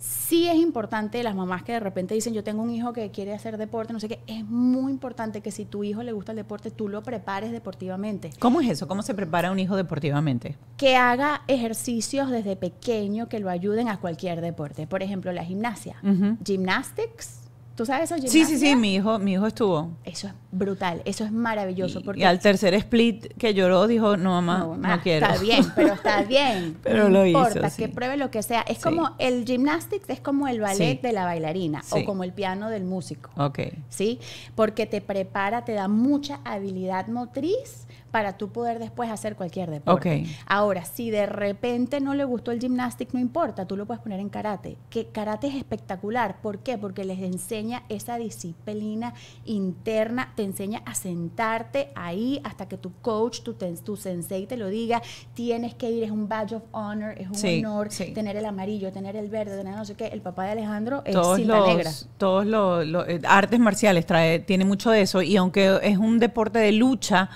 sí es importante, las mamás que de repente dicen, yo tengo un hijo que quiere hacer deporte, no sé qué, es muy importante que si tu hijo le gusta el deporte, tú lo prepares deportivamente. ¿Cómo es eso? ¿Cómo se prepara un hijo deportivamente? Que haga ejercicios desde pequeño que lo ayuden a cualquier deporte. Por ejemplo, la gimnasia. Gymnastics ¿Tú sabes eso? Sí, sí, sí, mi hijo, mi hijo estuvo. Eso es brutal, eso es maravilloso. Y, porque... al tercer split que lloró, dijo, no mamá, no, quiero. Está bien, pero está [LAUGHS] bien. pero no importa, que pruebe lo que sea. Es como el gymnastics, es como el ballet de la bailarina o como el piano del músico. Ok. ¿Sí? Porque te prepara, te da mucha habilidad motriz para tú poder después hacer cualquier deporte. Ahora, si de repente no le gustó el gimnastic, no importa, tú lo puedes poner en karate. Que karate es espectacular. ¿Por qué? Porque les enseña esa disciplina interna, te enseña a sentarte ahí hasta que tu coach, tu, sensei te lo diga. Tienes que ir, es un badge of honor, es un honor tener el amarillo, tener el verde, tener no sé qué. El papá de Alejandro es todos cinta negra. Todos los, los, eh, artes marciales trae, tiene mucho de eso y aunque es un deporte de lucha,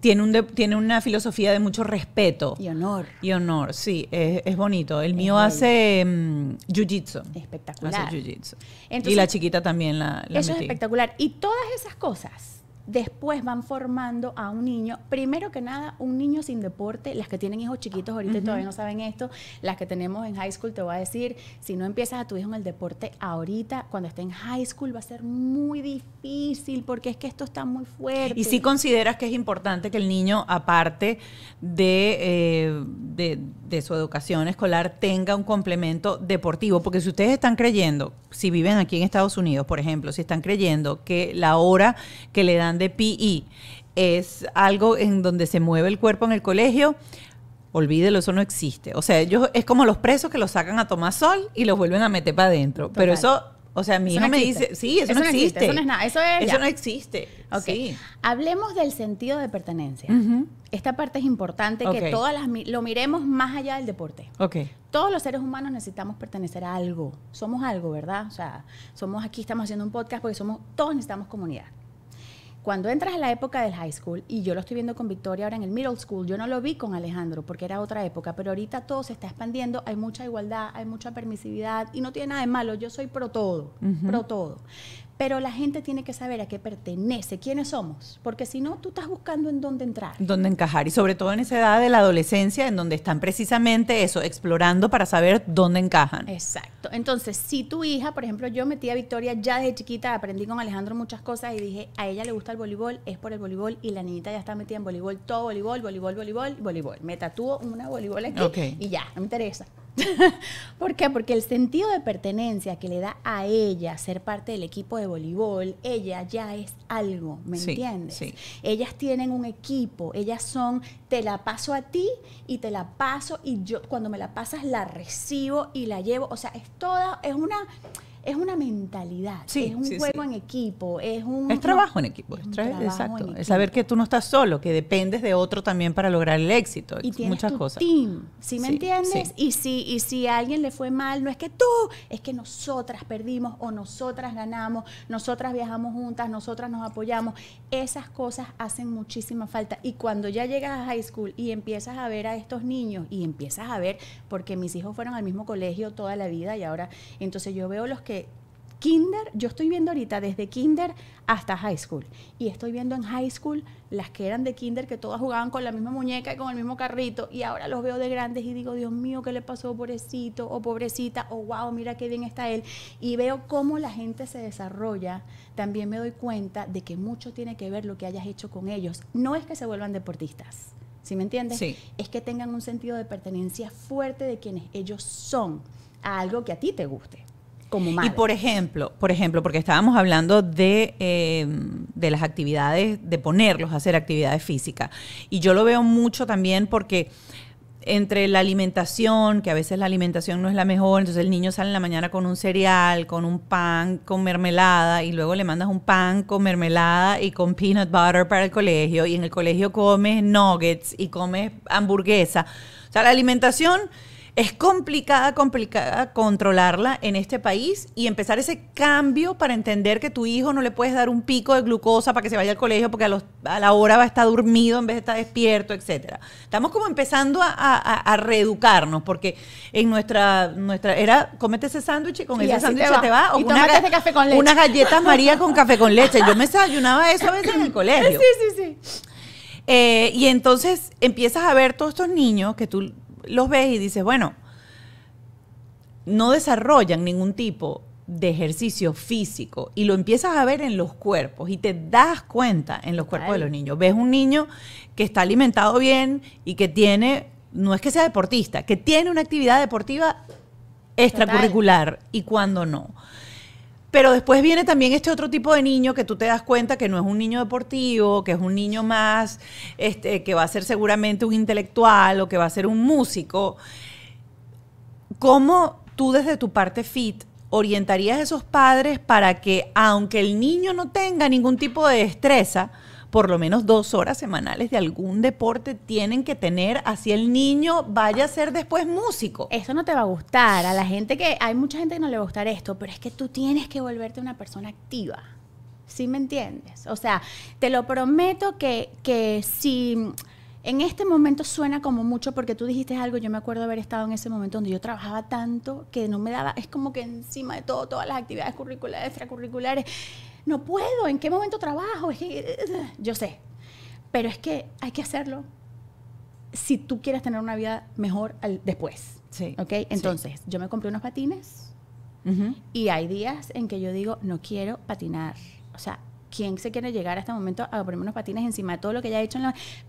tiene, un tiene una filosofía de mucho respeto. Y honor. Y honor, sí, es, bonito. El mío hace mm, jiu-jitsu. Espectacular. Hace jiu-jitsu. Y la chiquita también la, la Eso es espectacular. Y todas esas cosas después van formando a un niño, primero que nada, un niño sin deporte, las que tienen hijos chiquitos ahorita todavía no saben esto, las que tenemos en high school te voy a decir, si no empiezas a tu hijo en el deporte ahorita, cuando esté en high school va a ser muy difícil porque es que esto está muy fuerte. Y si consideras que es importante que el niño, aparte eh, de, de su educación escolar, tenga un complemento deportivo, porque si ustedes están creyendo, si viven aquí en Estados Unidos, por ejemplo, si están creyendo que la hora que le dan de PI e. es algo en donde se mueve el cuerpo en el colegio, olvídelo, eso no existe. O sea, ellos es como los presos que los sacan a tomar sol y los vuelven a meter para adentro. Pero eso, o sea, a mí me dice, sí, eso, no, existe. Eso no es eso no existe. Ok. Hablemos del sentido de pertenencia. Esta parte es importante que todas las lo miremos más allá del deporte. Ok. Todos los seres humanos necesitamos pertenecer a algo. Somos algo, ¿verdad? O sea, somos aquí, estamos haciendo un podcast porque somos, todos necesitamos comunidad. Cuando entras a la época del high school, y yo lo estoy viendo con Victoria ahora en el middle school, yo no lo vi con Alejandro porque era otra época, pero ahorita todo se está expandiendo, hay mucha igualdad, hay mucha permisividad y no tiene nada de malo, yo soy pro todo, pro todo. Pero la gente tiene que saber a qué pertenece, quiénes somos, porque si no, tú estás buscando en dónde entrar. Dónde encajar, y sobre todo en esa edad de la adolescencia, en donde están precisamente eso, explorando para saber dónde encajan. Exacto. Entonces, si tu hija, por ejemplo, yo metí a Victoria ya de chiquita, aprendí con Alejandro muchas cosas y dije, a ella le gusta el voleibol, es por el voleibol y la niñita ya está metida en voleibol, todo voleibol, voleibol, voleibol, voleibol. Me tatúo una voleibol aquí y ya, no me interesa. [LAUGHS] ¿Por qué? Porque el sentido de pertenencia que le da a ella ser parte del equipo de voleibol, ella ya es algo, ¿me entiendes? Sí. Ellas tienen un equipo, ellas son, te la paso a ti y te la paso y yo cuando me la pasas la recibo y la llevo, o sea, es toda, es una, es una mentalidad, es un juego en equipo, es un... Es trabajo en equipo, es, saber que tú no estás solo, que dependes de otro también para lograr el éxito. Y tienes muchas tu cosas. Team, ¿sí me entiendes? Y, si, y si a alguien le fue mal, no es que tú, es que nosotras perdimos o nosotras ganamos, nosotras viajamos juntas, nosotras nos apoyamos. Esas cosas hacen muchísima falta. Y cuando ya llegas a high school y empiezas a ver a estos niños y empiezas a ver, porque mis hijos fueron al mismo colegio toda la vida y ahora, entonces yo veo los que kinder, yo estoy viendo ahorita desde kinder hasta high school. Y estoy viendo en high school las que eran de kinder, que todas jugaban con la misma muñeca y con el mismo carrito. Y ahora los veo de grandes y digo, Dios mío, ¿qué le pasó, pobrecito o pobrecita? O wow, mira qué bien está él. Y veo cómo la gente se desarrolla. También me doy cuenta de que mucho tiene que ver lo que hayas hecho con ellos. No es que se vuelvan deportistas. ¿Sí me entiendes? Es que tengan un sentido de pertenencia fuerte de quienes ellos son a algo que a ti te guste. Y por ejemplo, por ejemplo, porque estábamos hablando de, eh, de las actividades, de ponerlos a hacer actividades físicas. Y yo lo veo mucho también porque entre la alimentación, que a veces la alimentación no es la mejor, entonces el niño sale en la mañana con un cereal, con un pan, con mermelada, y luego le mandas un pan con mermelada y con peanut butter para el colegio, y en el colegio comes nuggets y comes hamburguesa. O sea, la alimentación es complicada, complicada controlarla en este país y empezar ese cambio para entender que tu hijo no le puedes dar un pico de glucosa para que se vaya al colegio porque a, la hora va a estar dormido en vez de estar despierto, etcétera. Estamos como empezando a, reeducarnos porque en nuestra, nuestra era, cómete ese sándwich y con ese sándwich te, va. o una, este café con leche. Unas galletas María con café con leche. Yo me desayunaba eso a veces en el [LAUGHS] colegio. Sí, sí, sí. Eh, y entonces empiezas a ver todos estos niños que tú los ves y dices, bueno, no desarrollan ningún tipo de ejercicio físico y lo empiezas a ver en los cuerpos y te das cuenta en los cuerpos de los niños. Ves un niño que está alimentado bien y que tiene, no es que sea deportista, que tiene una actividad deportiva extracurricular y cuando no. Pero después viene también este otro tipo de niño que tú te das cuenta que no es un niño deportivo, que es un niño más, este, que va a ser seguramente un intelectual o que va a ser un músico. ¿Cómo tú desde tu parte fit orientarías a esos padres para que, aunque el niño no tenga ningún tipo de destreza, por lo menos dos horas semanales de algún deporte tienen que tener, así el niño vaya a ser después músico. Eso no te va a gustar. A la gente que, hay mucha gente que no le va a gustar esto, pero es que tú tienes que volverte una persona activa. ¿Sí me entiendes? O sea, te lo prometo que, que si en este momento suena como mucho porque tú dijiste algo, yo me acuerdo haber estado en ese momento donde yo trabajaba tanto que no me daba, es como que encima de todo, todas las actividades curriculares, extracurriculares, no puedo, ¿en qué momento trabajo? [LAUGHS] yo sé, pero es que hay que hacerlo si tú quieres tener una vida mejor después. ¿Ok? Entonces, yo me compré unos patines y hay días en que yo digo, no quiero patinar. O sea, ¿quién se quiere llegar a este momento a ponerme unos patines encima de todo lo que ya he hecho?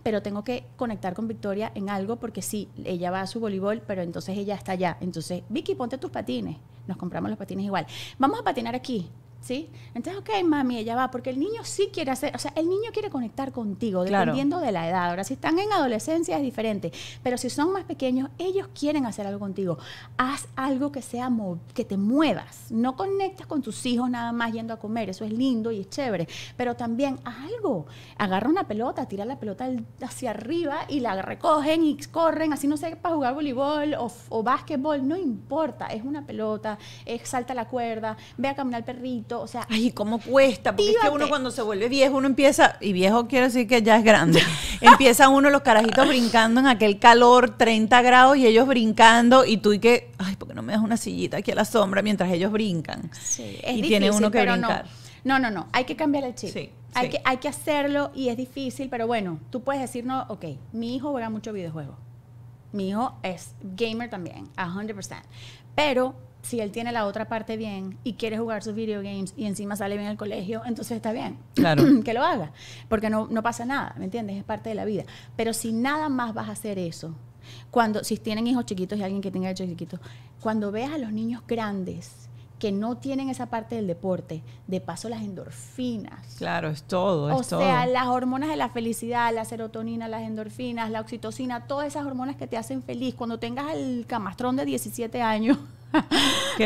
Pero tengo que conectar con Victoria en algo porque sí, ella va a su voleibol, pero entonces ella está allá. Entonces, Vicky, ponte tus patines. Nos compramos los patines igual. Vamos a patinar aquí. ¿sí? Entonces, ok, mami, ella va, porque el niño sí quiere hacer, o sea, el niño quiere conectar contigo, dependiendo de la edad. Ahora, si están en adolescencia es diferente, pero si son más pequeños, ellos quieren hacer algo contigo. Haz algo que sea, que te muevas. No conectas con tus hijos nada más yendo a comer, eso es lindo y es chévere, pero también haz algo. Agarra una pelota, tira la pelota hacia arriba y la recogen y corren, así no sé, para jugar voleibol o, básquetbol, no importa, es una pelota, es, salta la cuerda, ve a caminar el perrito, o sea... Ay, cómo cuesta, porque es que uno cuando se vuelve viejo, uno empieza, y viejo quiero decir que ya es grande, [LAUGHS] empieza uno los carajitos brincando en aquel calor, 30 grados, y ellos brincando, y tú y que, ay, ¿por no me das una sillita aquí a la sombra mientras ellos brincan? Sí, y tiene uno que brincar. No. no, no, hay que cambiar el chip. Hay, que, hay que hacerlo y es difícil, pero bueno, tú puedes decirnos ok, mi hijo juega mucho videojuegos. Mi hijo es gamer también, 100%. Pero si él tiene la otra parte bien y quiere jugar sus video games y encima sale bien al colegio, entonces está bien. Claro. [CLEARS THROAT] que lo haga. Porque no, no pasa nada, ¿me entiendes? Es parte de la vida. Pero si nada más vas a hacer eso, cuando, si tienen hijos chiquitos y alguien que tenga hijos chiquitos, cuando veas a los niños grandes que no tienen esa parte del deporte, de paso las endorfinas. Claro, es todo. o sea, las hormonas de la felicidad, la serotonina, las endorfinas, la oxitocina, todas esas hormonas que te hacen feliz. Cuando tengas el camastrón de 17 años. [LAUGHS] [LAUGHS] que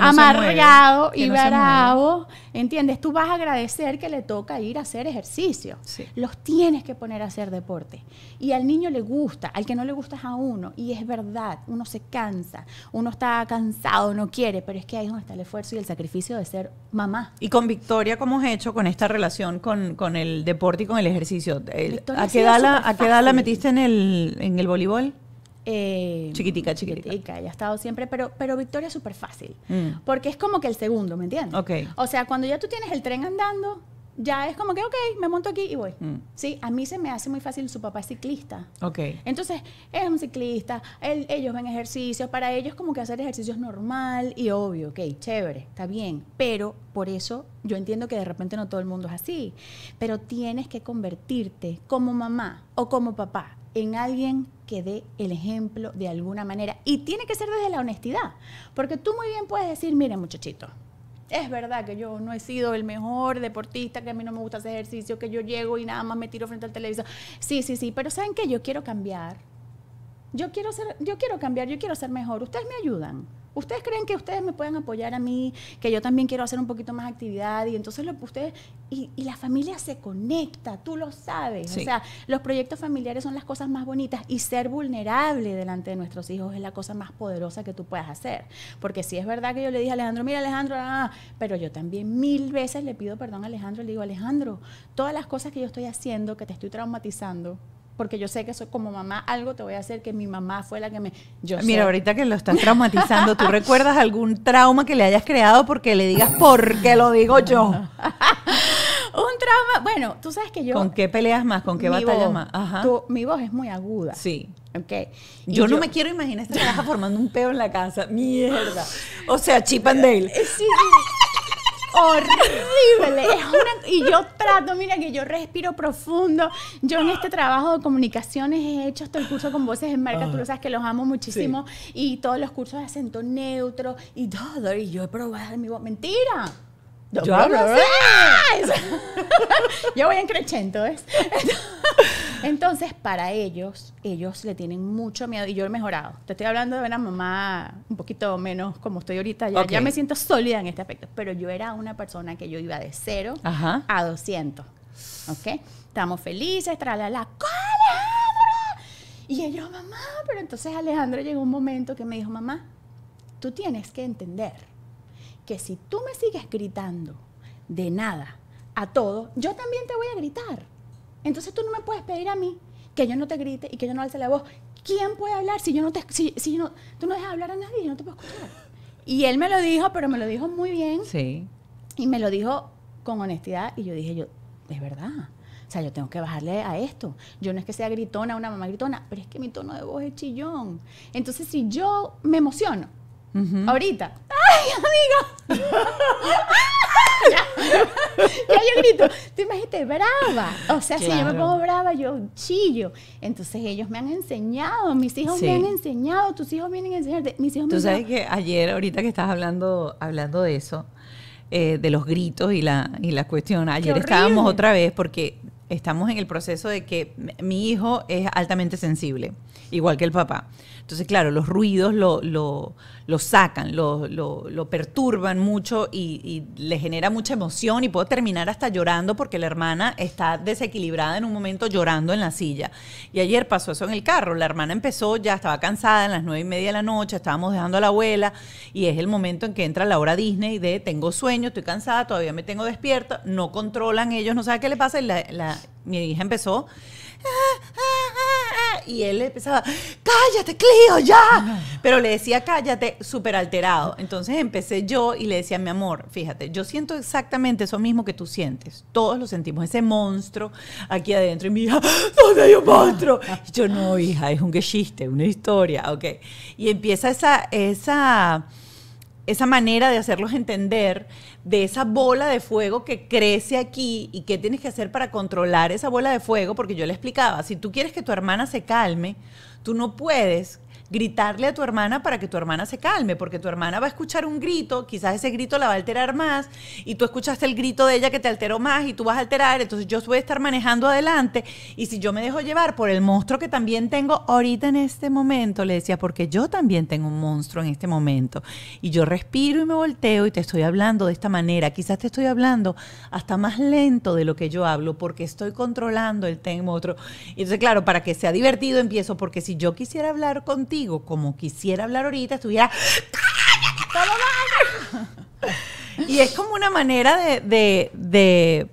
y bravo. ¿Entiendes? Tú vas a agradecer que le toca ir a hacer ejercicio. Los tienes que poner a hacer deporte. Y al niño le gusta, al que no le gusta es a uno. Y es verdad, uno se cansa, uno está cansado, no quiere, pero es que ahí es donde está el esfuerzo y el sacrificio de ser mamá. Y con Victoria, ¿cómo has hecho con esta relación con, el deporte y con el ejercicio? ¿A qué edad la, metiste en el, en el voleibol? Eh, chiquitica, chiquitica. Chiquitica, ha estado siempre, pero, pero Victoria es súper fácil, mm. porque es como que el segundo, ¿me entiendes? Ok. O sea, cuando ya tú tienes el tren andando, ya es como que, ok, me monto aquí y voy. Mm. Sí, a mí se me hace muy fácil, su papá es ciclista. Ok. Entonces, es un ciclista, él, ellos ven ejercicios, para ellos como que hacer ejercicios normal y obvio, ok, chévere, está bien, pero por eso yo entiendo que de repente no todo el mundo es así, pero tienes que convertirte como mamá o como papá en alguien que dé el ejemplo de alguna manera. Y tiene que ser desde la honestidad, porque tú muy bien puedes decir, mire muchachito, es verdad que yo no he sido el mejor deportista, que a mí no me gusta hacer ejercicio, que yo llego y nada más me tiro frente al televisor. Sí, sí, sí, pero ¿saben qué? Yo quiero cambiar. Yo quiero, ser, yo quiero cambiar, yo quiero ser mejor. Ustedes me ayudan. ¿Ustedes creen que ustedes me pueden apoyar a mí, que yo también quiero hacer un poquito más actividad? Y entonces lo, ustedes, y, la familia se conecta, tú lo sabes. O sea, los proyectos familiares son las cosas más bonitas y ser vulnerable delante de nuestros hijos es la cosa más poderosa que tú puedas hacer. Porque si es verdad que yo le dije a Alejandro, mira Alejandro, ah, ah, pero yo también mil veces le pido perdón a Alejandro, le digo, Alejandro, todas las cosas que yo estoy haciendo, que te estoy traumatizando, porque yo sé que soy como mamá, algo te voy a hacer que mi mamá fue la que me... Yo ah, Mira, ahorita que lo estás traumatizando, ¿tú recuerdas algún trauma que le hayas creado porque le digas, ¿por qué lo digo yo? [LAUGHS] un trauma. Bueno, tú sabes que yo. ¿Con qué peleas más? ¿Con qué batallas más? Ajá. mi voz es muy aguda. Sí. Ok. Yo, no me quiero imaginar esta caja formando un peo en la casa. Mierda. O sea, Chip and Dale. sí horrible. Es una, y yo trato, mira, que yo respiro profundo. Yo en este trabajo de comunicaciones he hecho hasta el curso con voces en marca, tú lo ah. sabes que los amo muchísimo. Y todos los cursos de acento neutro y todo. Y yo he probado mi voz. Mentira. Yo, Yo [LAUGHS] voy en crechento, ¿ves? [LAUGHS] Entonces, para ellos, ellos le tienen mucho miedo y yo he mejorado. Te estoy hablando de una mamá un poquito menos como estoy ahorita. Ya, me siento sólida en este aspecto. Pero yo era una persona que yo iba de cero a 200. ¿Ok? Estamos felices, tras la cola Y ella, mamá, pero entonces Alejandro llegó un momento que me dijo, mamá, tú tienes que entender que si tú me sigues gritando de nada a todo, yo también te voy a gritar. Entonces tú no me puedes pedir a mí que yo no te grite y que yo no alce la voz. ¿Quién puede hablar si yo no te si, si no, tú no dejas hablar a nadie, yo no te puedo escuchar? Y él me lo dijo, pero me lo dijo muy bien. Sí. Y me lo dijo con honestidad y yo dije, yo es verdad. O sea, yo tengo que bajarle a esto. Yo no es que sea gritona, una mamá gritona, pero es que mi tono de voz es chillón. Entonces, si yo me emociono, Ahorita. ¡Ay, amigo! ya, yo grito, tú imagínate, brava. O sea, si yo me pongo brava, yo chillo. Entonces ellos me han enseñado, mis hijos me han enseñado, tus hijos vienen a enseñarte. Mis hijos tú sabes que ayer, ahorita que estás hablando, hablando de eso, de los gritos y la, y la cuestión, ayer estábamos otra vez porque estamos en el proceso de que mi hijo es altamente sensible, igual que el papá. Entonces, claro, los ruidos lo, lo, lo sacan, lo, lo, perturban mucho y, le genera mucha emoción y puedo terminar hasta llorando porque la hermana está desequilibrada en un momento llorando en la silla. Y ayer pasó eso en el carro, la hermana empezó, ya estaba cansada, en las nueve y media de la noche, estábamos dejando a la abuela y es el momento en que entra la hora Disney de tengo sueño, estoy cansada, todavía me tengo despierta, no controlan ellos, no saben qué le pasa la mi hija empezó. Ah, ah, ah, y él empezaba, cállate, Clio, ya. Pero le decía, cállate, súper alterado. Entonces empecé yo y le decía, mi amor, fíjate, yo siento exactamente eso mismo que tú sientes. Todos lo sentimos, ese monstruo aquí adentro. Y mi hija, ¿dónde hay un monstruo? Y yo, no, hija, es un chiste, una historia, ok. Y empieza esa, esa esa manera de hacerlos entender de esa bola de fuego que crece aquí y qué tienes que hacer para controlar esa bola de fuego, porque yo le explicaba, si tú quieres que tu hermana se calme, tú no puedes gritarle a tu hermana para que tu hermana se calme, porque tu hermana va a escuchar un grito, quizás ese grito la va a alterar más, y tú escuchaste el grito de ella que te alteró más y tú vas a alterar, entonces yo voy a estar manejando adelante, y si yo me dejo llevar por el monstruo que también tengo ahorita en este momento, le decía, porque yo también tengo un monstruo en este momento, y yo respiro y me volteo y te estoy hablando de esta manera, quizás te estoy hablando hasta más lento de lo que yo hablo, porque estoy controlando el tema otro. Y entonces, claro, para que sea divertido empiezo, porque si yo quisiera hablar contigo, como quisiera hablar ahorita, estuviera... [LAUGHS] y es como una manera de,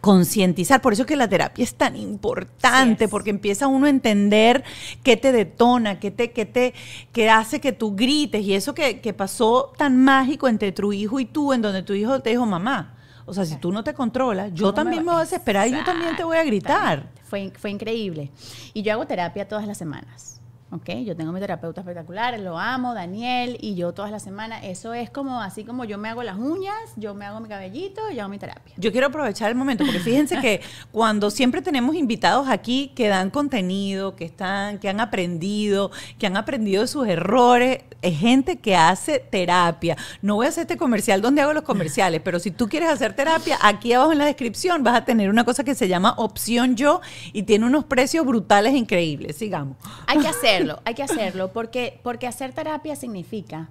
concientizar. Por eso que la terapia es tan importante, porque empieza uno a entender qué te detona, qué te, qué te, que hace que tú grites. Y eso que, pasó tan mágico entre tu hijo y tú, en donde tu hijo te dijo mamá. O sea, si tú no te controlas, yo también me voy a desesperar y yo también te voy a gritar. Fue, fue increíble. Y yo hago terapia todas las semanas. ¿ok? Yo tengo mi terapeuta espectacular, lo amo, Daniel, y yo todas las semanas, eso es como así como yo me hago las uñas, yo me hago mi cabellito, yo hago mi terapia. Yo quiero aprovechar el momento, porque fíjense que [LAUGHS] cuando siempre tenemos invitados aquí que dan contenido, que están, que han aprendido, que han aprendido de sus errores, es gente que hace terapia. No voy a hacer este comercial donde hago los comerciales, pero si tú quieres hacer terapia, aquí abajo en la descripción vas a tener una cosa que se llama Opción Yo y tiene unos precios brutales increíbles. Sigamos. Hay que hacerlo hay que hacerlo, porque, porque hacer terapia significa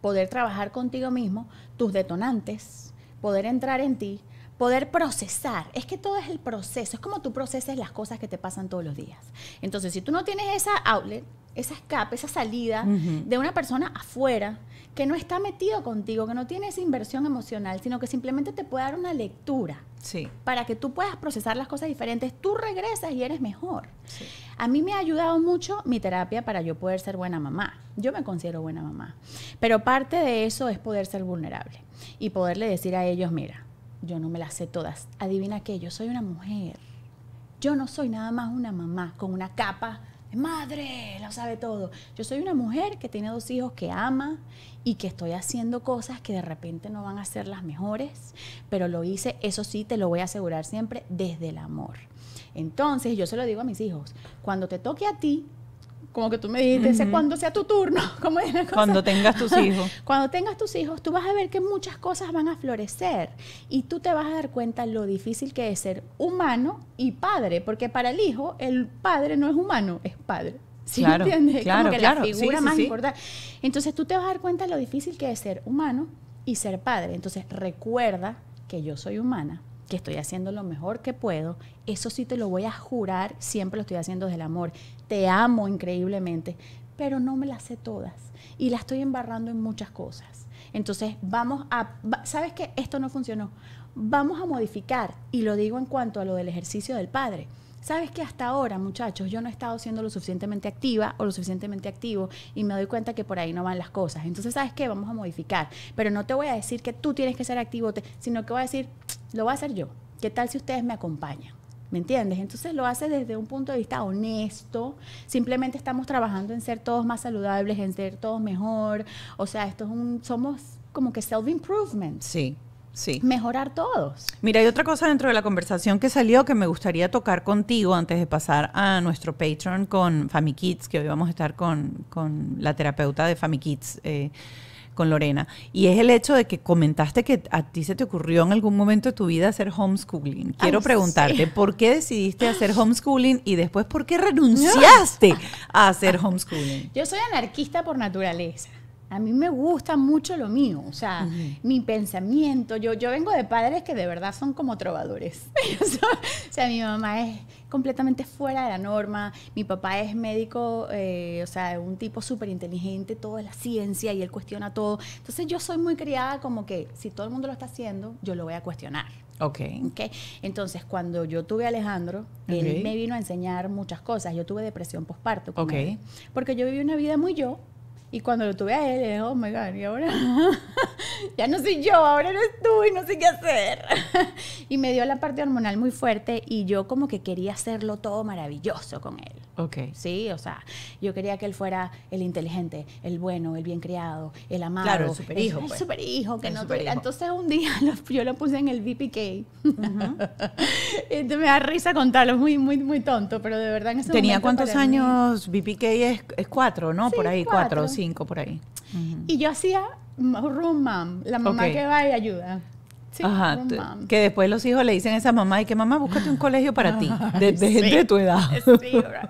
poder trabajar contigo mismo, tus detonantes, poder entrar en ti, poder procesar. Es que todo es el proceso, es como tú proceses las cosas que te pasan todos los días. Entonces, si tú no tienes esa outlet, esa escape, esa salida de una persona afuera, que no está metido contigo, que no tiene esa inversión emocional, sino que simplemente te puede dar una lectura. Sí. Para que tú puedas procesar las cosas diferentes, tú regresas y eres mejor. A mí me ha ayudado mucho mi terapia para yo poder ser buena mamá. Yo me considero buena mamá. Pero parte de eso es poder ser vulnerable y poderle decir a ellos, mira, yo no me las sé todas. Adivina qué, yo soy una mujer. Yo no soy nada más una mamá con una capa madre, lo sabe todo. Yo soy una mujer que tiene dos hijos que ama y que estoy haciendo cosas que de repente no van a ser las mejores, pero lo hice, eso sí, te lo voy a asegurar siempre, desde el amor. Entonces, yo se lo digo a mis hijos, cuando te toque a ti como que tú me dijiste, cuando sea tu turno, [LAUGHS] Cuando tengas tus [LAUGHS] hijos. cuando tengas tus hijos, tú vas a ver que muchas cosas van a florecer y tú te vas a dar cuenta lo difícil que es ser humano y padre, porque para el hijo el padre no es humano, es padre. ¿Sí claro, Claro, Entonces tú te vas a dar cuenta lo difícil que es ser humano y ser padre. Entonces recuerda que yo soy humana, que estoy haciendo lo mejor que puedo. Eso sí te lo voy a jurar, siempre lo estoy haciendo desde el amor te amo increíblemente, pero no me las sé todas y la estoy embarrando en muchas cosas. Entonces, vamos a, ¿sabes qué? Esto no funcionó. Vamos a modificar, y lo digo en cuanto a lo del ejercicio del padre. ¿Sabes que hasta ahora, muchachos, yo no he estado siendo lo suficientemente activa o lo suficientemente activo y me doy cuenta que por ahí no van las cosas? Entonces, ¿sabes qué? Vamos a modificar. Pero no te voy a decir que tú tienes que ser activo, sino que voy a decir, lo voy a hacer yo. ¿Qué tal si ustedes me acompañan? ¿Me entiendes? Entonces lo hace desde un punto de vista honesto. Simplemente estamos trabajando en ser todos más saludables, en ser todos mejor. O sea, esto es un, somos como que self-improvement. Sí. Sí. Mejorar todos. Mira, hay otra cosa dentro de la conversación que salió que me gustaría tocar contigo antes de pasar a nuestro Patreon con FamiKids, Kids, que hoy vamos a estar con, con la terapeuta de FamiKids. Kids. Eh, con Lorena, y es el hecho de que comentaste que a ti se te ocurrió en algún momento de tu vida hacer homeschooling. Quiero preguntarte, ¿por qué decidiste hacer homeschooling y después por qué renunciaste [LAUGHS] a hacer homeschooling? Yo soy anarquista por naturaleza. A mí me gusta mucho lo mío, o sea, mi pensamiento. Yo, yo vengo de padres que de verdad son como trovadores. [LAUGHS] o sea, mi mamá es completamente fuera de la norma, mi papá es médico, eh, o sea, un tipo súper inteligente, todo la ciencia y él cuestiona todo. Entonces yo soy muy criada como que si todo el mundo lo está haciendo, yo lo voy a cuestionar. Ok. okay. Entonces, cuando yo tuve Alejandro, él me vino a enseñar muchas cosas. Yo tuve depresión postparto. Ok. porque yo viví una vida muy yo y cuando lo tuve a él, dije, oh my God, y ahora [LAUGHS] ya no soy yo, ahora eres tú y no sé qué hacer. [LAUGHS] y me dio la parte hormonal muy fuerte y yo como que quería hacerlo todo maravilloso con él. Ok. Sí, o sea, yo quería que él fuera el inteligente, el bueno, el bien criado, el amado. Claro, el superhijo. El, pues. superhijo, que no Entonces un día [LAUGHS] yo lo puse en el VPK. [LAUGHS] me da risa contarlo, es muy, muy, muy tonto, pero de verdad en ¿Tenía cuántos años? Mí... VPK es, cuatro, ¿no? por ahí, cuatro o cinco, por ahí. Y yo hacía room mom, la mamá que va y ayuda que después los hijos le dicen a esa mamá y que mamá, búscate un [LAUGHS] colegio para ti, de, [LAUGHS] gente de tu edad. [LAUGHS] yo ahorita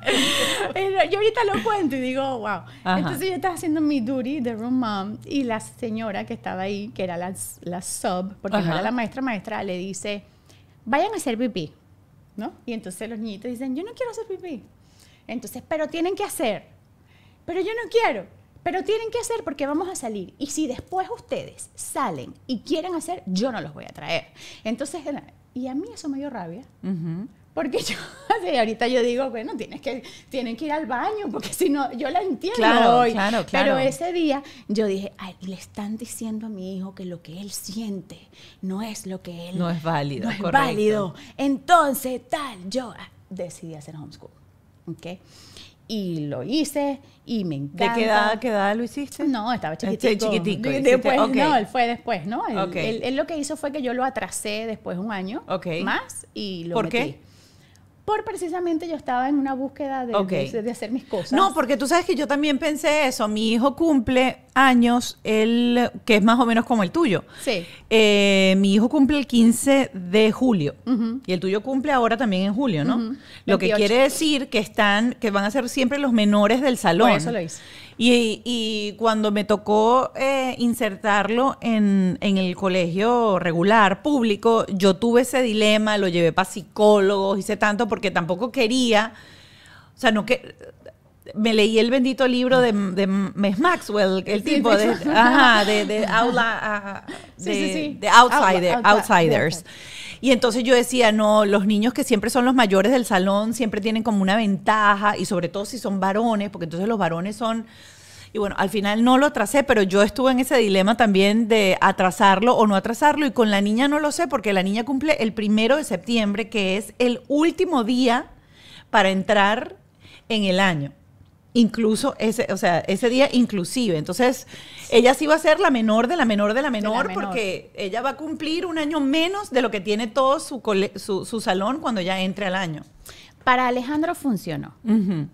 lo cuento y digo, wow. Entonces yo estaba haciendo mi duty de room mom y la señora que estaba ahí, que era la, la sub, porque era la maestra maestra, le dice, vayan a hacer pipí, ¿no? Y entonces los niñitos dicen, yo no quiero hacer pipí. Entonces, pero tienen que hacer. Pero yo no quiero. Pero tienen que hacer porque vamos a salir. Y si después ustedes salen y quieren hacer, yo no los voy a traer. Entonces, y a mí eso me dio rabia. Porque yo, [LAUGHS] ahorita yo digo, bueno, tienes que, tienen que ir al baño, porque si no, yo la entiendo claro, hoy. Claro, Pero ese día yo dije, Ay, le están diciendo a mi hijo que lo que él siente no es lo que él... No es válido. No es válido. Entonces, tal, yo ah, decidí hacer homeschool. ¿ok?, y lo hice y me encanta. ¿De qué edad, lo hiciste? No, estaba chiquitito. no, él fue después, ¿no? Él, lo que hizo fue que yo lo atrasé después un año más y lo ¿Por qué? Por precisamente yo estaba en una búsqueda de, hacer mis cosas. No, porque tú sabes que yo también pensé eso. Mi hijo cumple años, el que es más o menos como el tuyo. Sí. Eh, mi hijo cumple el 15 de julio y el tuyo cumple ahora también en julio, ¿no? Lo que quiere decir que están, que van a ser siempre los menores del salón. eso lo hice. Y, cuando me tocó eh, insertarlo en, en, el colegio regular, público, yo tuve ese dilema, lo llevé para psicólogos, hice tanto porque tampoco quería, o sea, no que me leí el bendito libro de, de Mes Maxwell, el tipo de, de, aula, ah, de, outsiders. Y entonces yo decía, no, los niños que siempre son los mayores del salón siempre tienen como una ventaja, y sobre todo si son varones, porque entonces los varones son... Y bueno, al final no lo atrasé, pero yo estuve en ese dilema también de atrasarlo o no atrasarlo. Y con la niña no lo sé, porque la niña cumple el primero de septiembre, que es el último día para entrar en el año incluso ese, o sea, ese día inclusive. Entonces, ella sí va a ser la menor de la menor de la menor, porque ella va a cumplir un año menos de lo que tiene todo su, su, su salón cuando ya entre al año. Para Alejandro funcionó.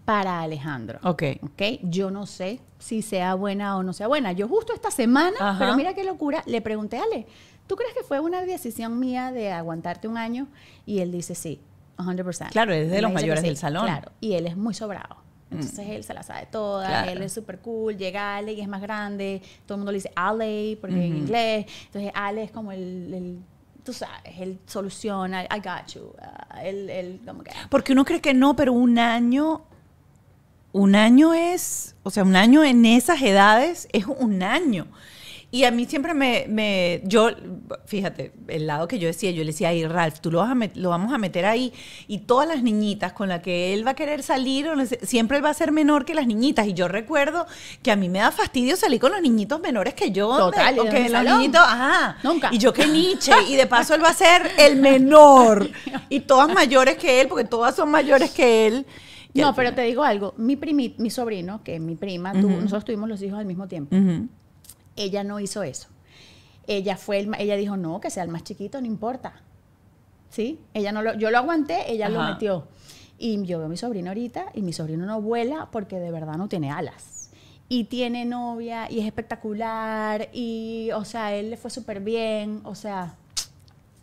Para Alejandro. Ok. Ok. Yo no sé si sea buena o no sea buena. Yo justo esta semana, pero mira qué locura, le pregunté a Ale, ¿tú crees que fue una decisión mía de aguantarte un año? Y él dice sí. 100%. Claro, es de los mayores del salón. Claro, y él es muy sobrado. Entonces mm. él se la sabe toda, él es súper cool, llega Ale y es más grande, todo el mundo le dice Ale, porque en inglés, entonces Ale es como el, el tú sabes, él soluciona, I got you. Uh, él, como que... Porque uno cree que no, pero un año, un año es, o sea, un año en esas edades es un año. Y a mí siempre me, me, yo, fíjate, el lado que yo decía, yo le decía, ahí Ralph, tú lo, vas a lo vamos a meter ahí. Y todas las niñitas con las que él va a querer salir, siempre él va a ser menor que las niñitas. Y yo recuerdo que a mí me da fastidio salir con los niñitos menores que yo. Total, los niñitos, ajá. Nunca. Y yo que Nietzsche, y de paso él va a ser el menor. Y todas mayores que él, porque todas son mayores que él. No, pero te digo algo, mi, mi sobrino, que es mi prima, nosotros tuvimos los hijos al mismo tiempo. Ella no hizo eso. Ella fue el, ella dijo, "No, que sea el más chiquito, no importa." ¿Sí? Ella no lo, yo lo aguanté, ella lo metió. Y yo veo a mi sobrino ahorita y mi sobrino no vuela porque de verdad no tiene alas. Y tiene novia y es espectacular y, o sea, él le fue súper bien, o sea,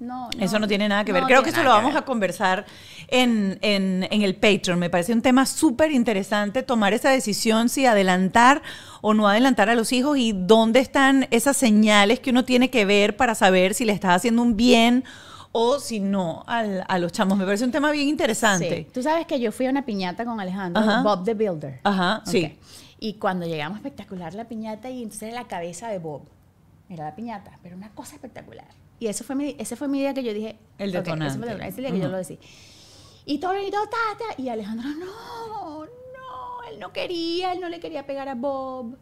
no, eso no tiene nada que ver. Creo que eso lo vamos a conversar en, en, el Patreon. Me parece un tema súper interesante tomar esa decisión si adelantar o no adelantar a los hijos y dónde están esas señales que uno tiene que ver para saber si le estás haciendo un bien o si no a los chamos. Me parece un tema bien interesante. Tú sabes que yo fui a una piñata con Alejandro, Bob the Builder. Ajá, sí. Y cuando llegamos espectacular la piñata y entonces la cabeza de Bob. Era la piñata, pero una cosa espectacular. Y eso fue ese fue mi día que yo dije... El detonante. ese, que yo lo decía. Y todo tata. Y Alejandro, no, no, él no quería, él no le quería pegar a Bob.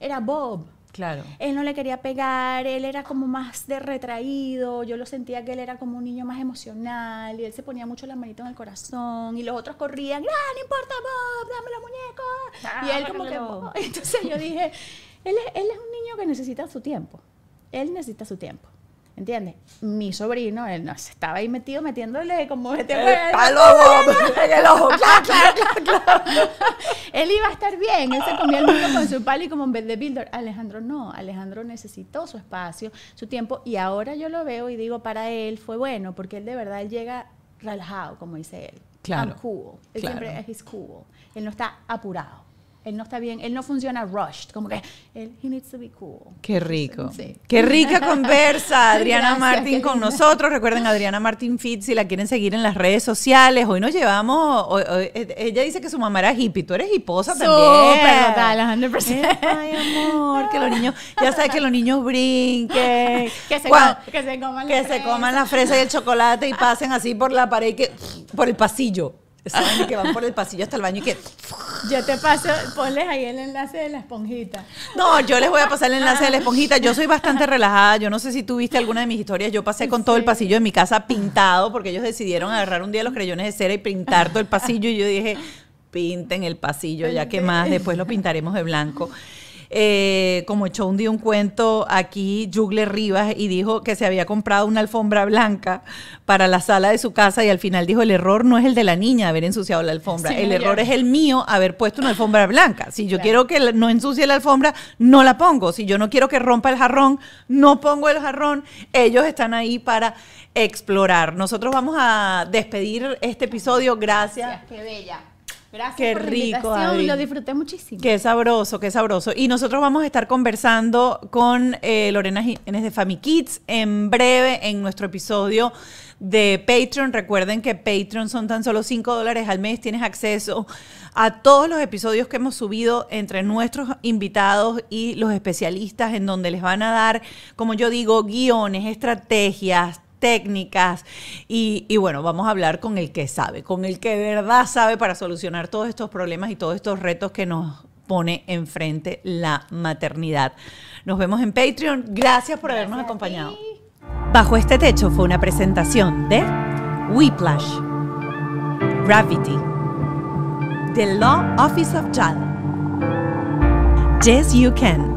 Era Bob. Claro. Él no le quería pegar, él era como más de retraído, yo lo sentía que él era como un niño más emocional y él se ponía mucho las manitos en el corazón y los otros corrían, ah, no importa Bob, dame los muñecos! Ah, y él como que... [LAUGHS] Entonces yo dije, él es un niño que necesita su tiempo, él necesita su tiempo. ¿Entiendes? Mi sobrino, él no, se estaba ahí metido metiéndole como este el palo! [LAUGHS] en el ojo. Claro, claro, claro, él iba a estar bien, él se comía el mundo con su palo y como en vez de builder. Alejandro no, Alejandro necesitó su espacio, su tiempo y ahora yo lo veo y digo, para él fue bueno porque él de verdad llega relajado, como dice él. Claro. I'm cool. Él siempre es cool. Él no está apurado él no está bien, él no funciona rushed, como que él, he needs to be cool. Qué rico. Qué rica conversa [LAUGHS] Adriana Martín con nosotros. Recuerden Adriana Martín Fit si la quieren seguir en las redes sociales. Hoy nos llevamos, e, ella dice que su mamá era hippie, tú eres hiposa Súper también. total, 100%. Ay, amor, que los niños, ya sabes que los niños brinquen. [LAUGHS] que se, coman Que fresas se coman la fresa y el chocolate y pasen así por la pared, que por el pasillo. Saben que van por el pasillo hasta el baño y que yo te paso, ponles ahí el enlace de la esponjita. No, yo les voy a pasar el enlace de la ah. esponjita. Yo soy bastante [LAUGHS] relajada. Yo no sé si tú viste alguna de mis historias. Yo pasé con todo el pasillo de mi casa pintado porque ellos decidieron agarrar un día los creyones de cera y pintar todo el pasillo. Y yo dije, pinten el pasillo, ya [LAUGHS] que más, después lo pintaremos de blanco. Eh, como echó un día un cuento aquí, Jugle Rivas, y dijo que se había comprado una alfombra blanca para la sala de su casa y al final dijo, el error no es el de la niña haber ensuciado la alfombra, el error es el mío haber puesto una alfombra blanca. Si yo quiero que no ensucie la alfombra, no la pongo. Si yo no quiero que rompa el jarrón, no pongo el jarrón. Ellos están ahí para explorar. Nosotros vamos a despedir este episodio. Gracias. Gracias, qué bella qué rico, lo disfruté muchísimo. Qué sabroso, qué sabroso. Y nosotros vamos a estar conversando con eh, Lorena Jiménez de FamiKids en breve en nuestro episodio de Patreon. Recuerden que Patreon son tan solo 5 dólares al mes. Tienes acceso a todos los episodios que hemos subido entre nuestros invitados y los especialistas en donde les van a dar, como yo digo, guiones, estrategias, técnicas. Y, bueno, vamos a hablar con el que sabe, con el que de verdad sabe para solucionar todos estos problemas y todos estos retos que nos pone enfrente la maternidad. Nos vemos en Patreon. Gracias por habernos acompañado. Bajo este techo fue una presentación de Whiplash, Gravity, The Law Office of Child, Yes You Can.